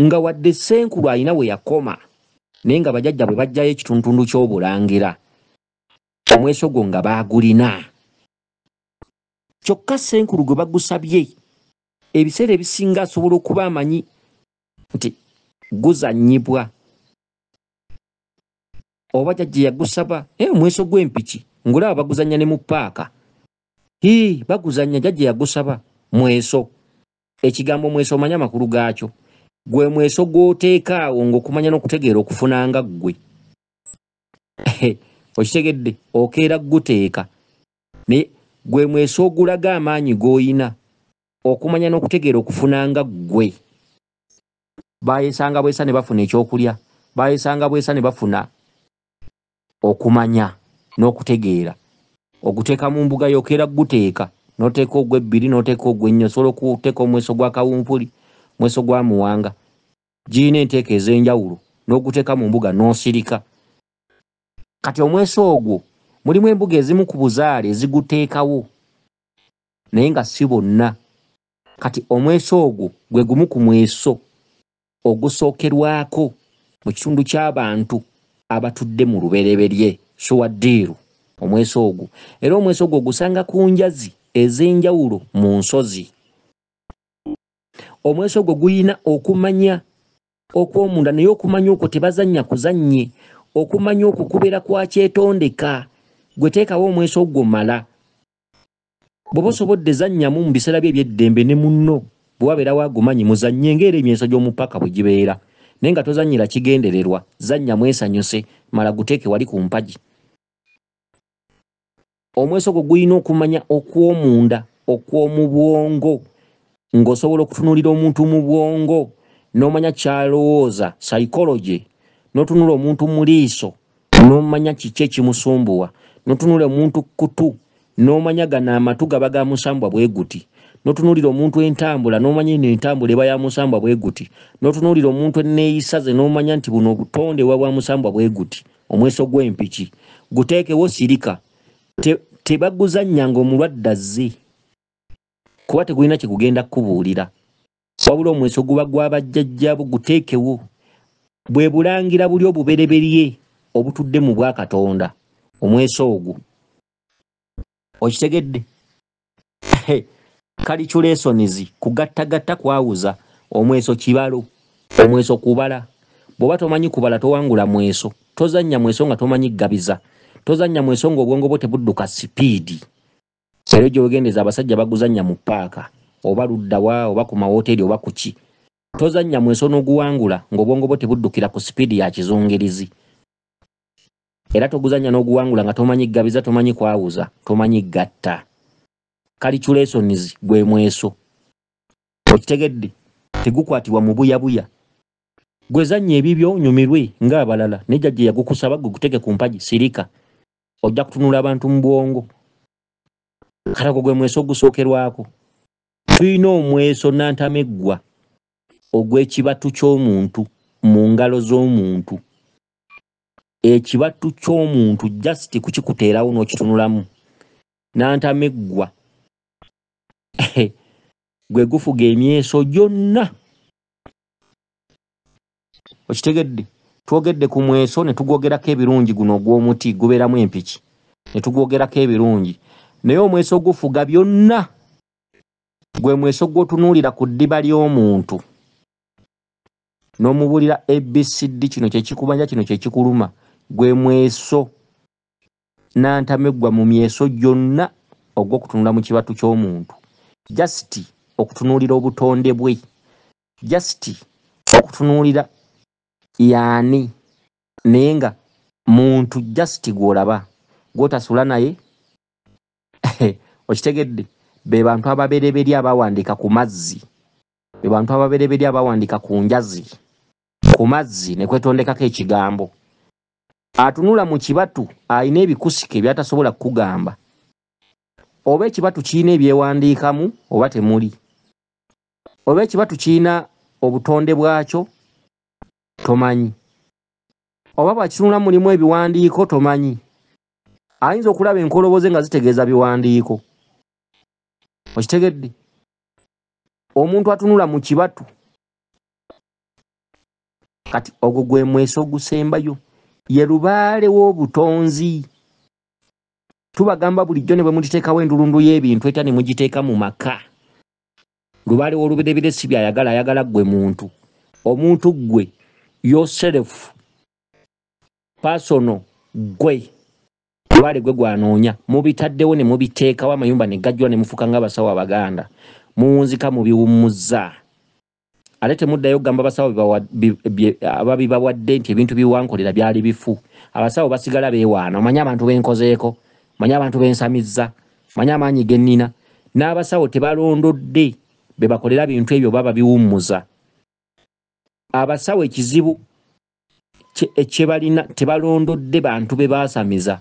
nga wadde senkulu alina we yakoma naye nga bajajja bwe bajjayo ekitundutundu ky'obulangira omweso gwo nga baagulina kyokka senkulu gwe bagusabye ebiseera ebisinga asobola okuba amanyi nti guzanyibwa oba jajja yagusaba e omweso gw'empiki ngulaba baguzanya ne mu paaka hii baguzanya jajja yagusaba mweso ekigambo mweso omanye amakulu gaakyo gwe mweso gw'oteeka awo ng'okumanya n'okutegeera okufuna nga ggwe okitegedde okeera guteeka naye gwe mweso ogulaga amaanyi g'oyina okumanya n'okutegeera okufuna nga ggwe baayesanga bwesa ne bafuna ekyokulya baayesanga bwesa ne bafuna okumanya n'okutegeera oguteeka mu mbuga yookeera guteeka n'oteeka ogw'ebbiri n'oteeka ogw'ennyo osobola okuteeka omweso gwa kawumpuli mweso gwa muwanga giyina enteeka ez'enjawulo n'oguteeka mu mbuga n'osirika kati omweso ogwo mulimu embuga ezimu ku buzaale eziguteekawo naye nga si bonna kati omweso ogwo gwe gumu ku mweso ogusookerwako mu kitundu ky'abantu abatudde mu lubereberye suwa ddiiru omweso ogwo era omweso ogwo ogusanga ku njazi ez'enjawulo mu nsozi omweso gwo guyina okumanya okwomunda naye okumanya okwo tebazanya kuzanye okumanya okukubeera kwakyetondeka gwe teekawo omweso ogwo mala bweba osobodde zanyamu mu biseera bye ebyeddembe ne munno bwe wabeera waagumanyi muzanye ngaera emyeso gy'omupaka bwe gibeera naye nga tozanyira kigendererwa zanya mwesanyuse mala guteeke wali ku mpagi omweso gwo guyina okumanya okw'omunda okw'omu bwongo ng'osobola okutunuulira omuntu mu bwongo n'omanya kyalowooza psycology n'otunula omuntu mu liiso n'omanya kiki ekimusumbuwa n'otunuula omuntu kutu n'omanya gana amatu gaba ga musambwa bwe guti n'otunuulira omuntu entambula n'omanya ino entambula eba ya musambwa bwe guti n'otunuulira omuntu enneeyisaze n'omanya nti buno obutonde wa bwa musambwa bwe guti omweso gw'empiki guteekewo sirika tebaguzannya ng'omulwadde azze kuba tegulina kyekugenda kukubuulira wabula omweso guba gwabajjajjabo guteekewo bwe bulangira buli obubereberye obutudde mu bwakatonda omweso ogwo okitegedde kalikyulesonis kugattagatta kwawuza omweso kibalo omweso kubala bw'oba tomanyi kubala towangula mweso tozannya mweso nga tomanyi gabiza tozannya mweso nga obwongo bwo tebudduka sipiidi kyaleo gyogendeza abasajja baguzanya mu paaka oba luddawa oba ku mawooteri oba kuki tozanya mweso n'oguwangula ngaobwongo bwo tebuddukira ku sipiidi ya kizungirizi era toguzanya n'oguwangula nga tomanyi gabiza tomanyi kwawuza tomanyi gatta kalikulesonis gwe mweso okitegedde tegukwatibwa mu buyabuya gwe zanya ebibyo onyumirwe ng'abalala naye jajje yagukusaba gwe guteke ku mpagi sirika ojja kutunula abantu mu bwongo katako gwe mweso ogusookerwako tulina omweso nantameggwa ogw'ekibatu ky'omuntu mu ngalo z'omuntu ekibatu ky'omuntu just kukikuteerawo n'okitunulamu nantameggwa gwe gufuga emyeso gyonna okitegedde twogedde ku mweso ne tugwogerako ebirungi guno ogw'omuti gubeeramu empiki ne tugwogerako ebirungi naye omweso ogufuga byonna gwe mweso gwotunuulira ku ddiba ly'omuntu n'omubuulira abcd kino kyekikubanja kino kyekikuluma gwe mweso nantamegwa mu myeso gyonna ogw'okutunula mu kibatu ky'omuntu jasiti okutunuulira obutonde bwe jasiti okutunuulira yaani naye nga muntu jasiti gw'olaba gw'otasula naye okitegedde be bantu ababereberye abawandiika ku mazzi be bantu ababereberye abawandiika ku njazi ku mazzi ne kwetondekako ekigambo atunula mu kibatu ayina ebikusike byatasobola kukugamba oba ekibatu kirina ebyewandiikamu oba temuli oba ekibatu kirina obutonde bwakyo tomanyi oba bwakitunulamu mulimu ebiwandiiko tomanyi ayinza okulaba enkoloboze nga zitegeeza biwandiiko okitegedde omuntu atunula mu kibatu kati ogwo gwe mweso ogusembayo ye lubaale w'obutonzi tubagamba bulijjo ne bwe muliteekawo endulundu y'ebintu etya ne mugiteeka mu maka lubaale w'olubirebire si byayagala ayagala gwe muntu omuntu gwe yoserefu pasono gwe omulwale gwe gwanoonya mubitaddewo ne mubiteekawo amayumba ne gajjwa ne mufuuka ng'abasawo abaganda muwunzika mubiwummuza ate temuddayo okugamba abasawo ababibawadde nti ebintu biwankolera byali bifu abasawo basigala beewaana omanye abantu benkozeeko manye abantu bensamizza manye amaanyi gennina n'abasawo tebalondodde bebakolera bintu ebyo baba biwummuza abasawo ekizibu kyebalina tebalondodde bantu bebasamiza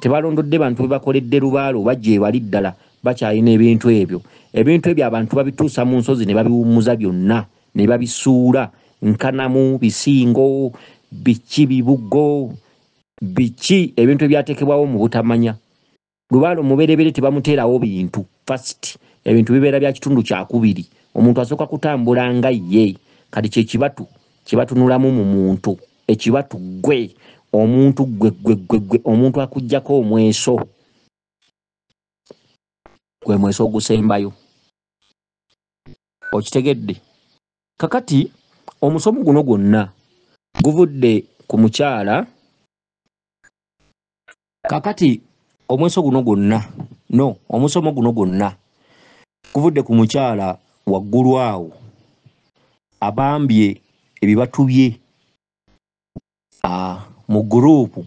tebalondodde bantu be bakoledde lubaale oba gyebali ddala bakyalina ebintu ebyo ebintu ebyo abantu babituusa mu nsozi ne babiwummuza byonna ne babisuula nkanamu bisingo biki bibuggo biki ebintu ebyateekebwawo mu butamanya lubaale omubereberye tebamuteerawo bintu fasiti ebintu bibeera bya kitundu kyakubiri omuntu asooka kutambula nga ye kati kyekibatu kyebatunulamu mu muntu ekibatu gwe omuntu gwegwegwegwe omuntu akugjako omweso gwe mweso ogusembayo okitegedde kakati omusomo guno gwonna guvudde ku mukyala kakati omweso guno gwonna no omusomo guno gwonna guvudde ku mukyala waggulu awo abambye ebibatubye aa ah. mu gurupu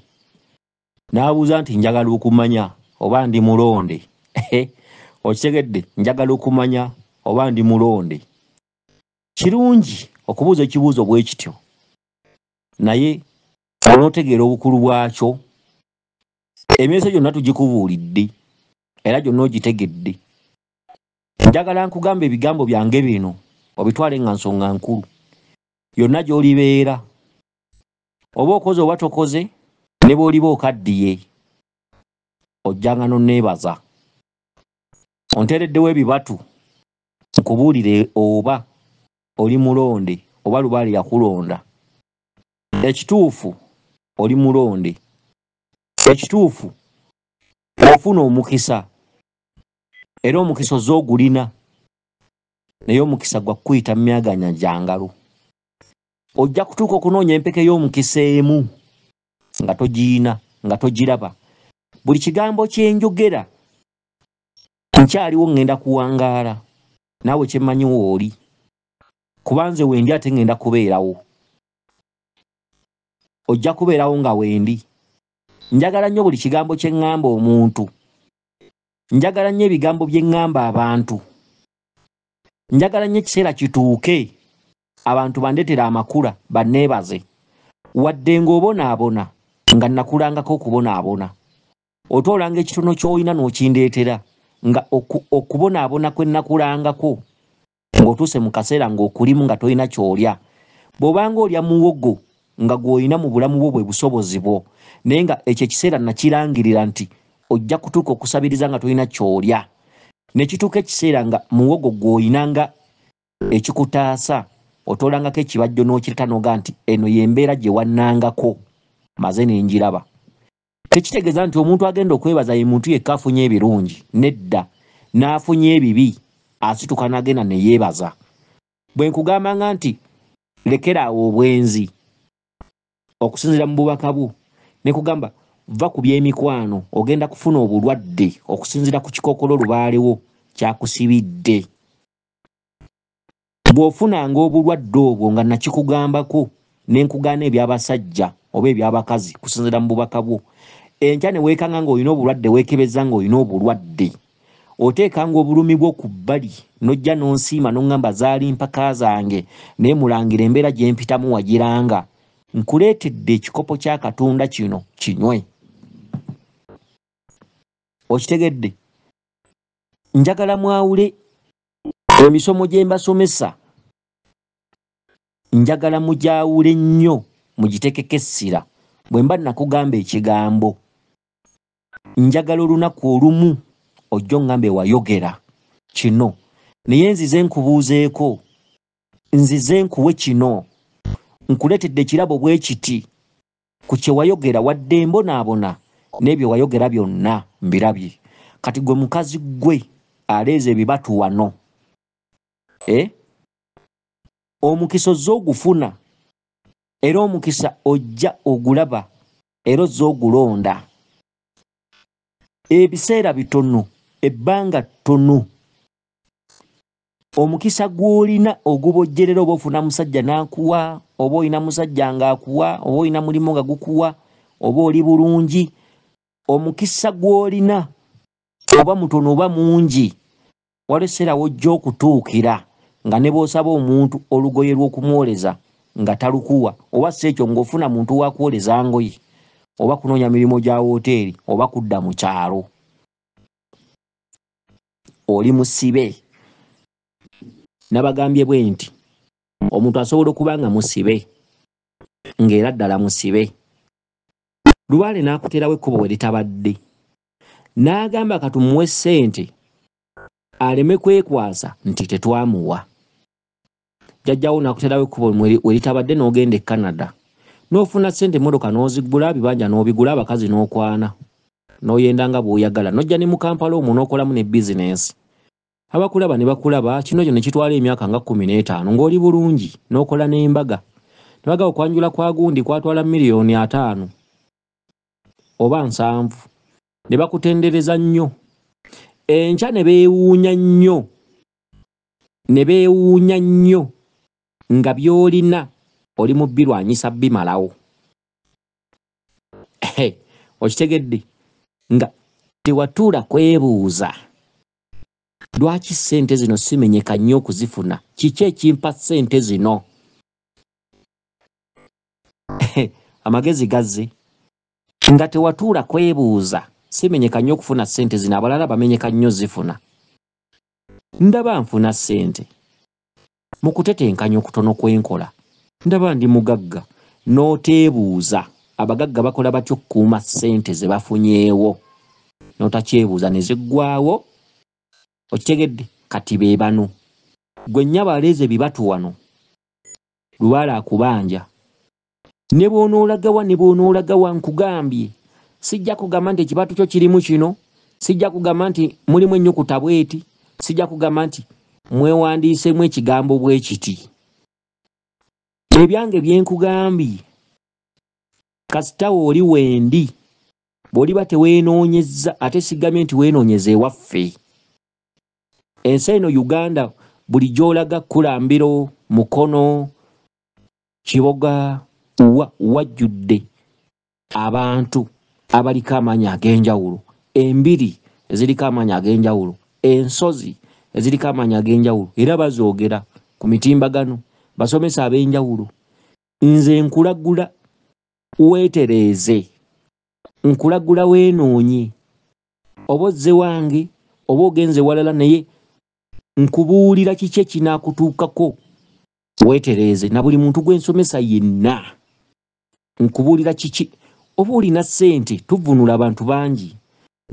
n'abuuza nti njagala okumanya oba ndi mulonde (laughs) okitegedde njagala okumanya oba ndi mulonde kirungi okubuuza ekibuuzo bwe kityo naye onootegeera obukulu bwakyo emyeso gyonna tugikubuulidde era gyonna ogitegedde njagala nkugamba ebigambo byange bino obitwale nga nsonga nkulu yonna gy'olibeera oba okoze oba tokoze ne bwoliba okaddiye ojjanga noneebaza onteereddewo ebibatu kubuulire oba oli mulonde oba lubaali yakulonda ekituufu oli mulonde ekituufu ofuna omukisa era omukisa ozoogulina naye omukisa gwakkuyita mumyaganya jangalo ojja kutuuka okunoonya empeke y'omukisa emu nga togiina nga togiraba buli kigambo kyenjogera nkyaliwo ngenda kuwangaala naawe kyemmanyiwo oli kuba nze wendi ate ngenda kubeerawo ojja kubeerawo nga wendi njagala nnyo buli kigambo kye ŋŋamba omuntu njagala nnyo ebigambo bye ŋŋamba abantu njagala nnyo ekiseera kituuke abantu bandetera amakula banneebaze wadde ng'obonaabona nga nnakulangako okubonaabona otoolanga ekitono ky'olina n'okindeetera nga okubonaabona kwe nnakulangako ng'otuuse mu kaseera ng'okulimu nga tolina ky'olya bw'obanga olya muwogo nga gw'olina mu bulamu bwo bwe busobozi bwo naye nga ekyo ekiseera nakirangirira nti ojja kutuuka okusabiriza nga tolina ky'olya ne kituuka ekiseera nga muwogo gw'olina nga ekikutaasa otolangako ekibajjo n'okireta noga nti eno yembeera gye wannangako maze nenjiraba tekitegeeza nti omuntu agenda okwebaza ye muntu yekka afunye ebirungi nedda n'afunye ebibi asituka n'agenda ne yeebaza bwe nkugambanga nti lekeraawo obwenzi okusinziira mu bubaka bwo ne kugamba va ku byemikwano ogenda kufuna obulwadde okusinziira ku kikookolo lubaalewo kyakusibidde bw'ofunanga obulwadde obwo nga nakikugambako nenkugaana ebyabasajja oba ebyabakazi kusinzira mu bubaka bwo enkya ne weekanga ng'olina obulwadde weekebeza ng'olina obulwadde oteekanga obulumi bwo ku bbali nojja n'onsiima noŋŋamba zaali mpaka zange naye mulangira embeera gye mpitamu wagiranga nkuleetedde ekikopo kya katonda kino kinywe okitegedde njagala mwawule emisomo gye mbasomesa njagala mujawule nnyo mugitekeko essira bwe mba nakugamba ekigambo njagala olunaku olumu ojjo ngambe wayogera kino naye nzize nkubuuzeeko nzize nkuwe kino nkuleetedde ekirabo bwe kiti ku kye wayogera wadde mbonaabona n'ebyo wayogera byonna mbirabye kati gwe mukazi gwe aleeza ebibatu wano e eh? omukisa ozze ogufuna era omukisa ojja ogulaba era ozze ogulonda ebiseera bitono ebbanga ttono omukisa gw'olina oguba ojjerera oba ofuna musajja n'akuwa oba olina musajja ng'akuwa oba olina mulimu nga gukuwa oba oli bulungi omukisa gw'olina oba mutono oba mungi waliseerawo ojja okutuukira nga ne bwosaba omuntu olugoye lw'okumwoleza nga talukuwa oba si ekyo ng'ofuna muntu wakwoleza ngoye oba kunoonya mirimu gya wooteeri oba kudda mu kyalo oli musibe nabagambye bwe nti omuntu asobola okuba nga musibe ng'era ddala musibe lubaale n'akuteerawo ekkubo we litabadde n'agamba katumuwe ssente aleme kwekwasa nti tetwamuwa jjajjawo nakuterayo ekkubo weritabadde n'ogenda e canada n'ofuna sente emmotoka n'ozigula bibanja n'obigula abakazi n'okwana n'oyenda nga bw'oyagala n'ojja ne mukampala omwo n'okolamu ne bizinensi abakulaba ne bakulaba kino kyo ne kitwala emyaka nga kumi n'etaano ng'oli bulungi n'okola n'embaga ne bagaba okwanjula kwa gundi kwatwala miliyoni ataano oba nsanvu ne bakutendereza nnyo enkya ne beewuunya nnyo ne beewuunya nnyo nga byolina oli mubirwanyisa bimalawo okitegedde nga tewatuula kwebuuza lwaki sente zino simenyeka nnyo okuzifuna kiki ekimpa sente zino amagezi gazze nga tewatuula kwebuuza simenyeka nnyo okufuna sente zino abalala bamenyeka nnyo zifuna ndaba nfuna sente mu kutetenkanya okutono kw'enkola ndaba ndi mugagga n'oteebuuza abagagga bakola batya okukuuma ssente ze bafunyeewo n'otakyebuuza ne ziggwaawo okitegedde kati be bano gwenya baleeza ebibatu wano lubaala akubanja ne bw'onoolagawa ne bw'onoolagawa nkugambye sijja kugamba nti ekibatu kyo kirimu kino sijja kugamba nti mulimu ennyukuta bweti sijja kugamba nti mwewandiisemu ekigambo bwe kiti ebyange bye nkugambye kasitawo oli wendi bw'oliba teweenoonyezza ate sigambye nti weenoonyeza ewaffe ensi eno uganda buli gy'olaga kulambiro mukono kiboga wa wajjudde abantu abaliko amaanyi ag'enjawulo embiri eziriko amaanyi ag'enjawulo ensozi e eziriko amaanyi ag'enjawulo era bazoogera ku mitimbagano basomesa ab'enjawulo nze nkulagula weetereeze nkulagula weenoonye oba ozze wange oba ogenze walala naye nkubuulira kiki ekinaakutuukako weetereeze na buli muntu gwensomesa yenna nkubuulira kiki oba olina ssente tuvunula abantu bangi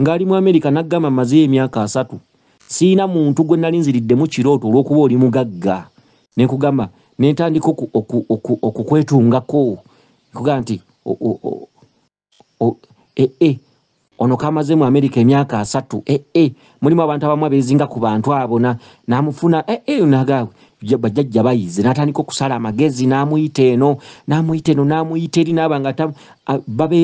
ng'ali mu amerika n'aggamba mazeyo emyaka asatu siina muntu gwe nali nziriddemu kirooto olw'okuba oli mugagga nekugamba netandika okukwetungako kugamba nti ee e, ono kamaze mu amerika emyaka asatu ee e, mulimu abantu abamu abezinga ku bantu abona namufuna ee nagawe bajajja bayize natandika okusala amagezi namuyita eno namuyita eno namuyita eri naaba nga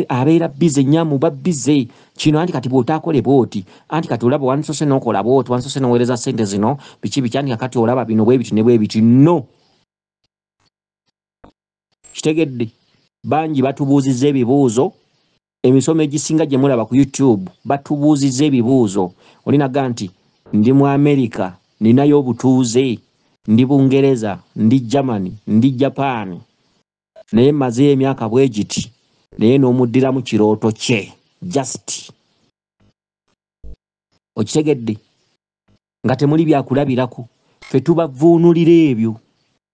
abeera bize nyamu babize kino anti kati bwotakole bwoti anti kati olaba wansose nokola bwoti wansose nowereza sente zino biki biki anti kakati olaba bino bwebiti ne bwebiti no kitegedde bangi batubuuziza ebibuuzo emisomo egisinga gye mulaba ku youtube batubuuziza ebibuuzo olinaga nti ndi mu america ninayo obutuuze ndi bungereza ndi germany ndi japan naye mazeyo emyaka bwegiti naye n'omuddiramu kirooto kye just okitegedde nga temuli byakulabirako fetubavuunulira ebyo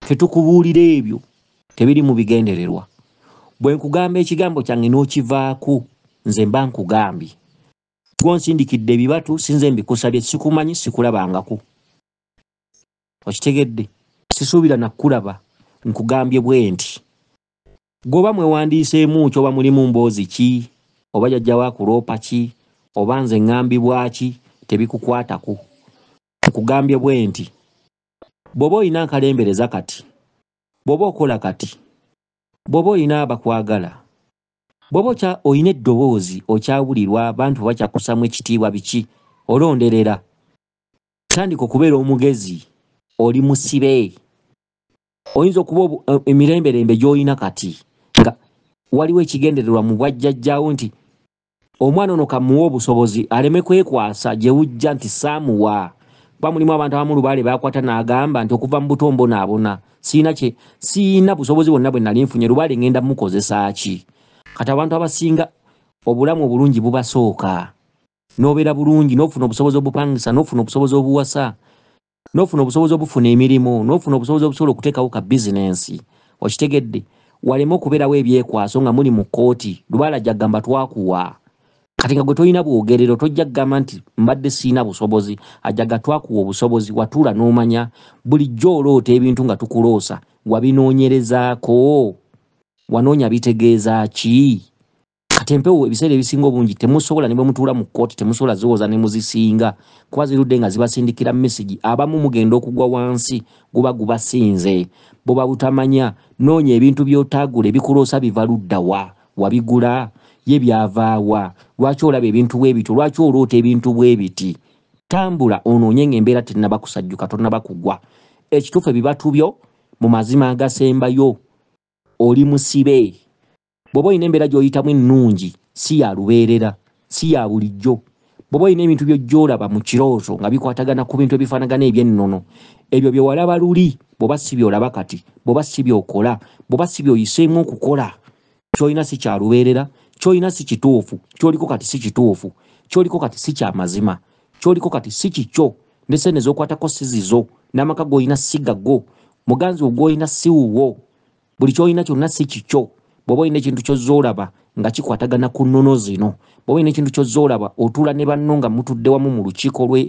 fetukubuulira ebyo tebiri mu bigendererwa bwe nkugamba ekigambo kyange n'okivaako nze mba nkugambye gonsindikidde ebibatu sinze mbikusabye sikumanyi sikulabangako okitegedde sisuubira nakulaba nkugambye bwe nti goba mwewandiiseemu kyoba mulimu mboozi ki oba jajjawo akuloopa ki oba nze ŋŋambibwaki tebikukwatako nkugambye bwe nti bw'oba olina nkalembereza kati bw'oba okola kati bw'oba olina abakwagala bw'oba olina eddoboozi okyawulirwa abantu oba kyakussamu ekitiibwa biki olonderera tandika okubeera omugezi oli musibe oyinza okuba eh, emirembe rembe gy'olina kati waliwo ekigendererwa mu bwajjajjawo nti omwana ono kamuwa obusobozi aleme kwekwasa gye bujja nti saamuwa kuba mulimu abantu abamu lubaale baakwata n'agamba nti okuva mu buto mbonaabona siina kye siina busobozi bwonna bwe nali nfunye lubaale ngenda mukozesaki kati abantu abasinga obulamu obulungi bubasooka n'obeera bulungi n'ofuna obusobozi obupangisa n'ofuna obusobozi obuwasa n'ofuna obusobozi obufuna emirimu n'ofuna obusobozi obusobola okuteekawo ka bizinensi okitegedde waleme okubeerawo ebyekwaso nga muli mu kooti lubala jagamba twakuwa kati nga gwe tolina bwogerero tojja kgamba nti mbadde siina busobozi ajaga twakuwa obusobozi watula n'omanya bulijjo oloota ebintu nga tukuloosa wabinoonyerezaako wanoonya bitegeeza ki kati empewo ebiseera ebisinga obungi temusobola ne bwemutuula mu kkooti temusobola zowooza ne muzisinga kuba zirudde nga zibasindikira mesigi abamu mugenda okugwa wansi guba gubasinze buba butamanya noonya ebintu by'otaagula ebikuloosa biva luddawa wabigula ye byavaawa lwaki olaba ebintu bwebityo lwaki oloota ebintu bwebiti tambula onoonye nga embeera tenabakusajjuka tonabakugwa ekituufu ebibatu byo mu mazima agasembayo oli musibe bwoba olina embeera gyoyitamu ennungi si yalubeerera si ya bulijjo bwoba olina ebintu byogyolaba mu kirooto nga bikwatagana ku bintu ebifaanagana ebyennono ebyo byewalaba luli bwoba si byolaba kati bwoba si byokola bwoba si byoyiseemu okukola kyolina si kyalubeerera kyolina si kituufu kyoliko kati si kituufu kyoliko kati si kyamazima kyoliko kati si kikyo ne sene ezokwatako sizizo n'amaka g'olina si gago muganzi ogwolina si wuwo buli kyolina kyonna si kikyo bwoba olina ekintu kyozaolaba nga kikwatagana ku nnono zino bwoba olina ekintu kyozaolaba otula ne banno nga mutudde wamu mu lukiiko lwe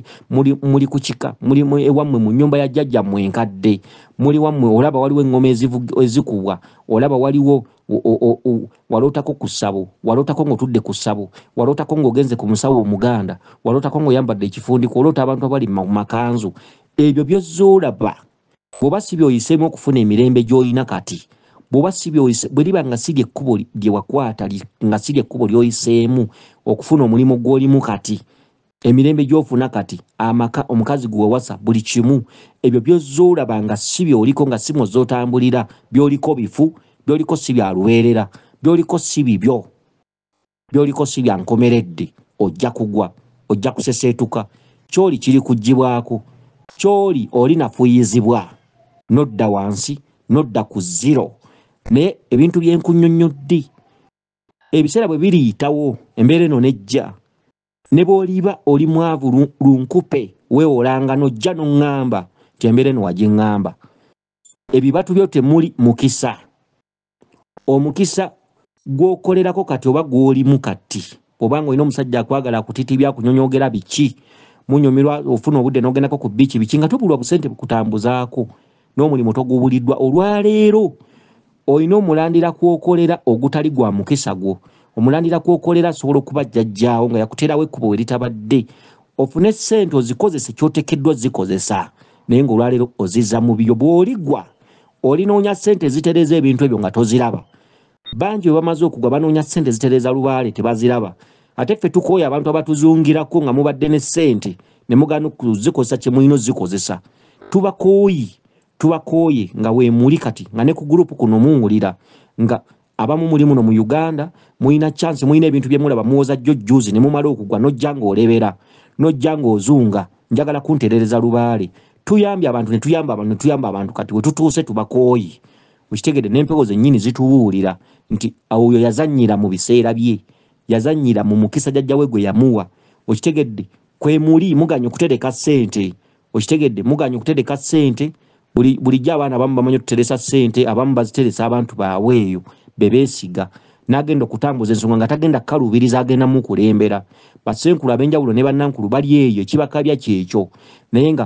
muli ku kika muli ewammwe mu e, nyumba ya jjajjammwe enkadde muli wammwe olaba waliwo engoma ezikubwa olaba waliwo walootako ku ssabo walootako ngaotudde ku ssabo walootako ngaogenze ku musawo omuganda walootako ngaoyambadde ekifundiko oloota abantu abali mu makanzu ebyo byozaolaba bwoba si byoyiseemu okufuna emirembe gy'olina kati bwoba sibyoyise bwe liba nga siri ekkubo lyewakwata nga siri ekkubo lyoyiseemu okufuna omulimu gwolimu kati emirembe gyofuna kati amaka omukazi gwewasa buli kimu ebyo byozoolaba nga si byoliko nga simu zootambulira byoliko bifu byoliko si byalubeerera byoliko si bibyo byoliko si byankomeredde ojja kugwa ojja kuseseetuka kyoli kiri kuggibwako kyoli oli nafuyizibwa nodda wansi nodda ku zero naye ebintu byenkunyonyodde ebiseera bwe biriyitawo embeera eno nejja nebwoliba oli mwavu lunkupe weewolanga nojja noŋŋamba nti embeera eno wagiŋŋamba ebibatu byo temuli mukisa omukisa gwokolerako kati oba gwolimu kati obanga olina omusajja akwagala kutiti byakunyonyogera biki munyumirwa ofuna obudde nogendako ku biki biki nga tubulwa busente bukutambuzaako n'omulimu togubuliddwa olwaleero olina omulandira kwokolera ogutali gwa mukisa gwo omulandira kwokolera asobola okuba jjajjaawo nga yakuteerawo ekkubo weritabadde ofune sente ozikozese kyotekeddwa ozikozesa naye ngaolwaleero oziza mubiyo bwoligwa olinoonya sente ezitereeza ebintu ebyo nga toziraba bangi bwe bamaze okugwa banoonya sente ezitereeza lubaale tebaziraba ate ffe tukooya abantu abatuzungirako nga mubadde ne sente ne mugana okuzikozesa kyemulina ozikozesa tubakooyi tubakooye nga wemuli kati nga ne ku gurupu kuno muwulira nga abamu muli muno mu uganda mulina chance mulina ebintu byemulaba muwoza jjo jjuzi nemumala okugwa nojja ngaolebera nojja ngaozunga njagala kuntereza lubaale tuyambye abantu netuyamba abantu netuyamba abantu kati wetutuuse tubakooyi ukitegede nempewo zenyini zituwuulira nti oyo yazanyira mu biseera bye yazanyira mu mukisa jajjawe gwe yamuwa okitegedde kwemuli muganya okutereka sente okitegedde muganya okutereka sente bulijjo abaana abamu bamanyi otuteresa sente abamu baziteresa abantu baabwe eyo bebeesiga nagenda okutambuza ensonga nga tagenda kalubiriza agendamukulembera basenkulu abenjawulo ne banankulu bali eyo ekibakabya kyekyo naye nga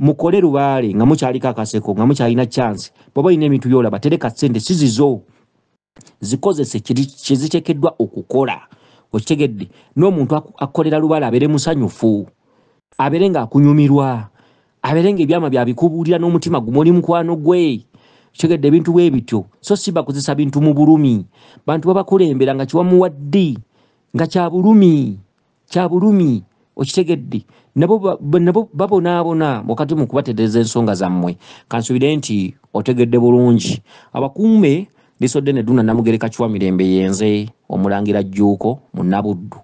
mukole lubaale nga mukyaliko akaseko nga mukyalina chance bwoba olina ebintu byolaba tereka sente sizizo zikozese kyezitekeddwa okukola okitegedde n'omuntu akolera lubaale abeere musanyufu abeere ngaakunyumirwa abeere nga ebyama byabikubuulira n'omutima gumwe oli mukwano gwe kitegedde ebintu bwe bityo so si bakozesa bintu mu bulumi bantu babakulembera nga kiwamuwaddi nga kya bulumi kya bulumi okitegeddi nabo babonaabona wakati mu kubatereza ensonga zammwe kansubire nti otegedde bulungi abakuume lisodde neduna namugereka kiwa mirembe yenze omulangira jjuuko mu nabuddu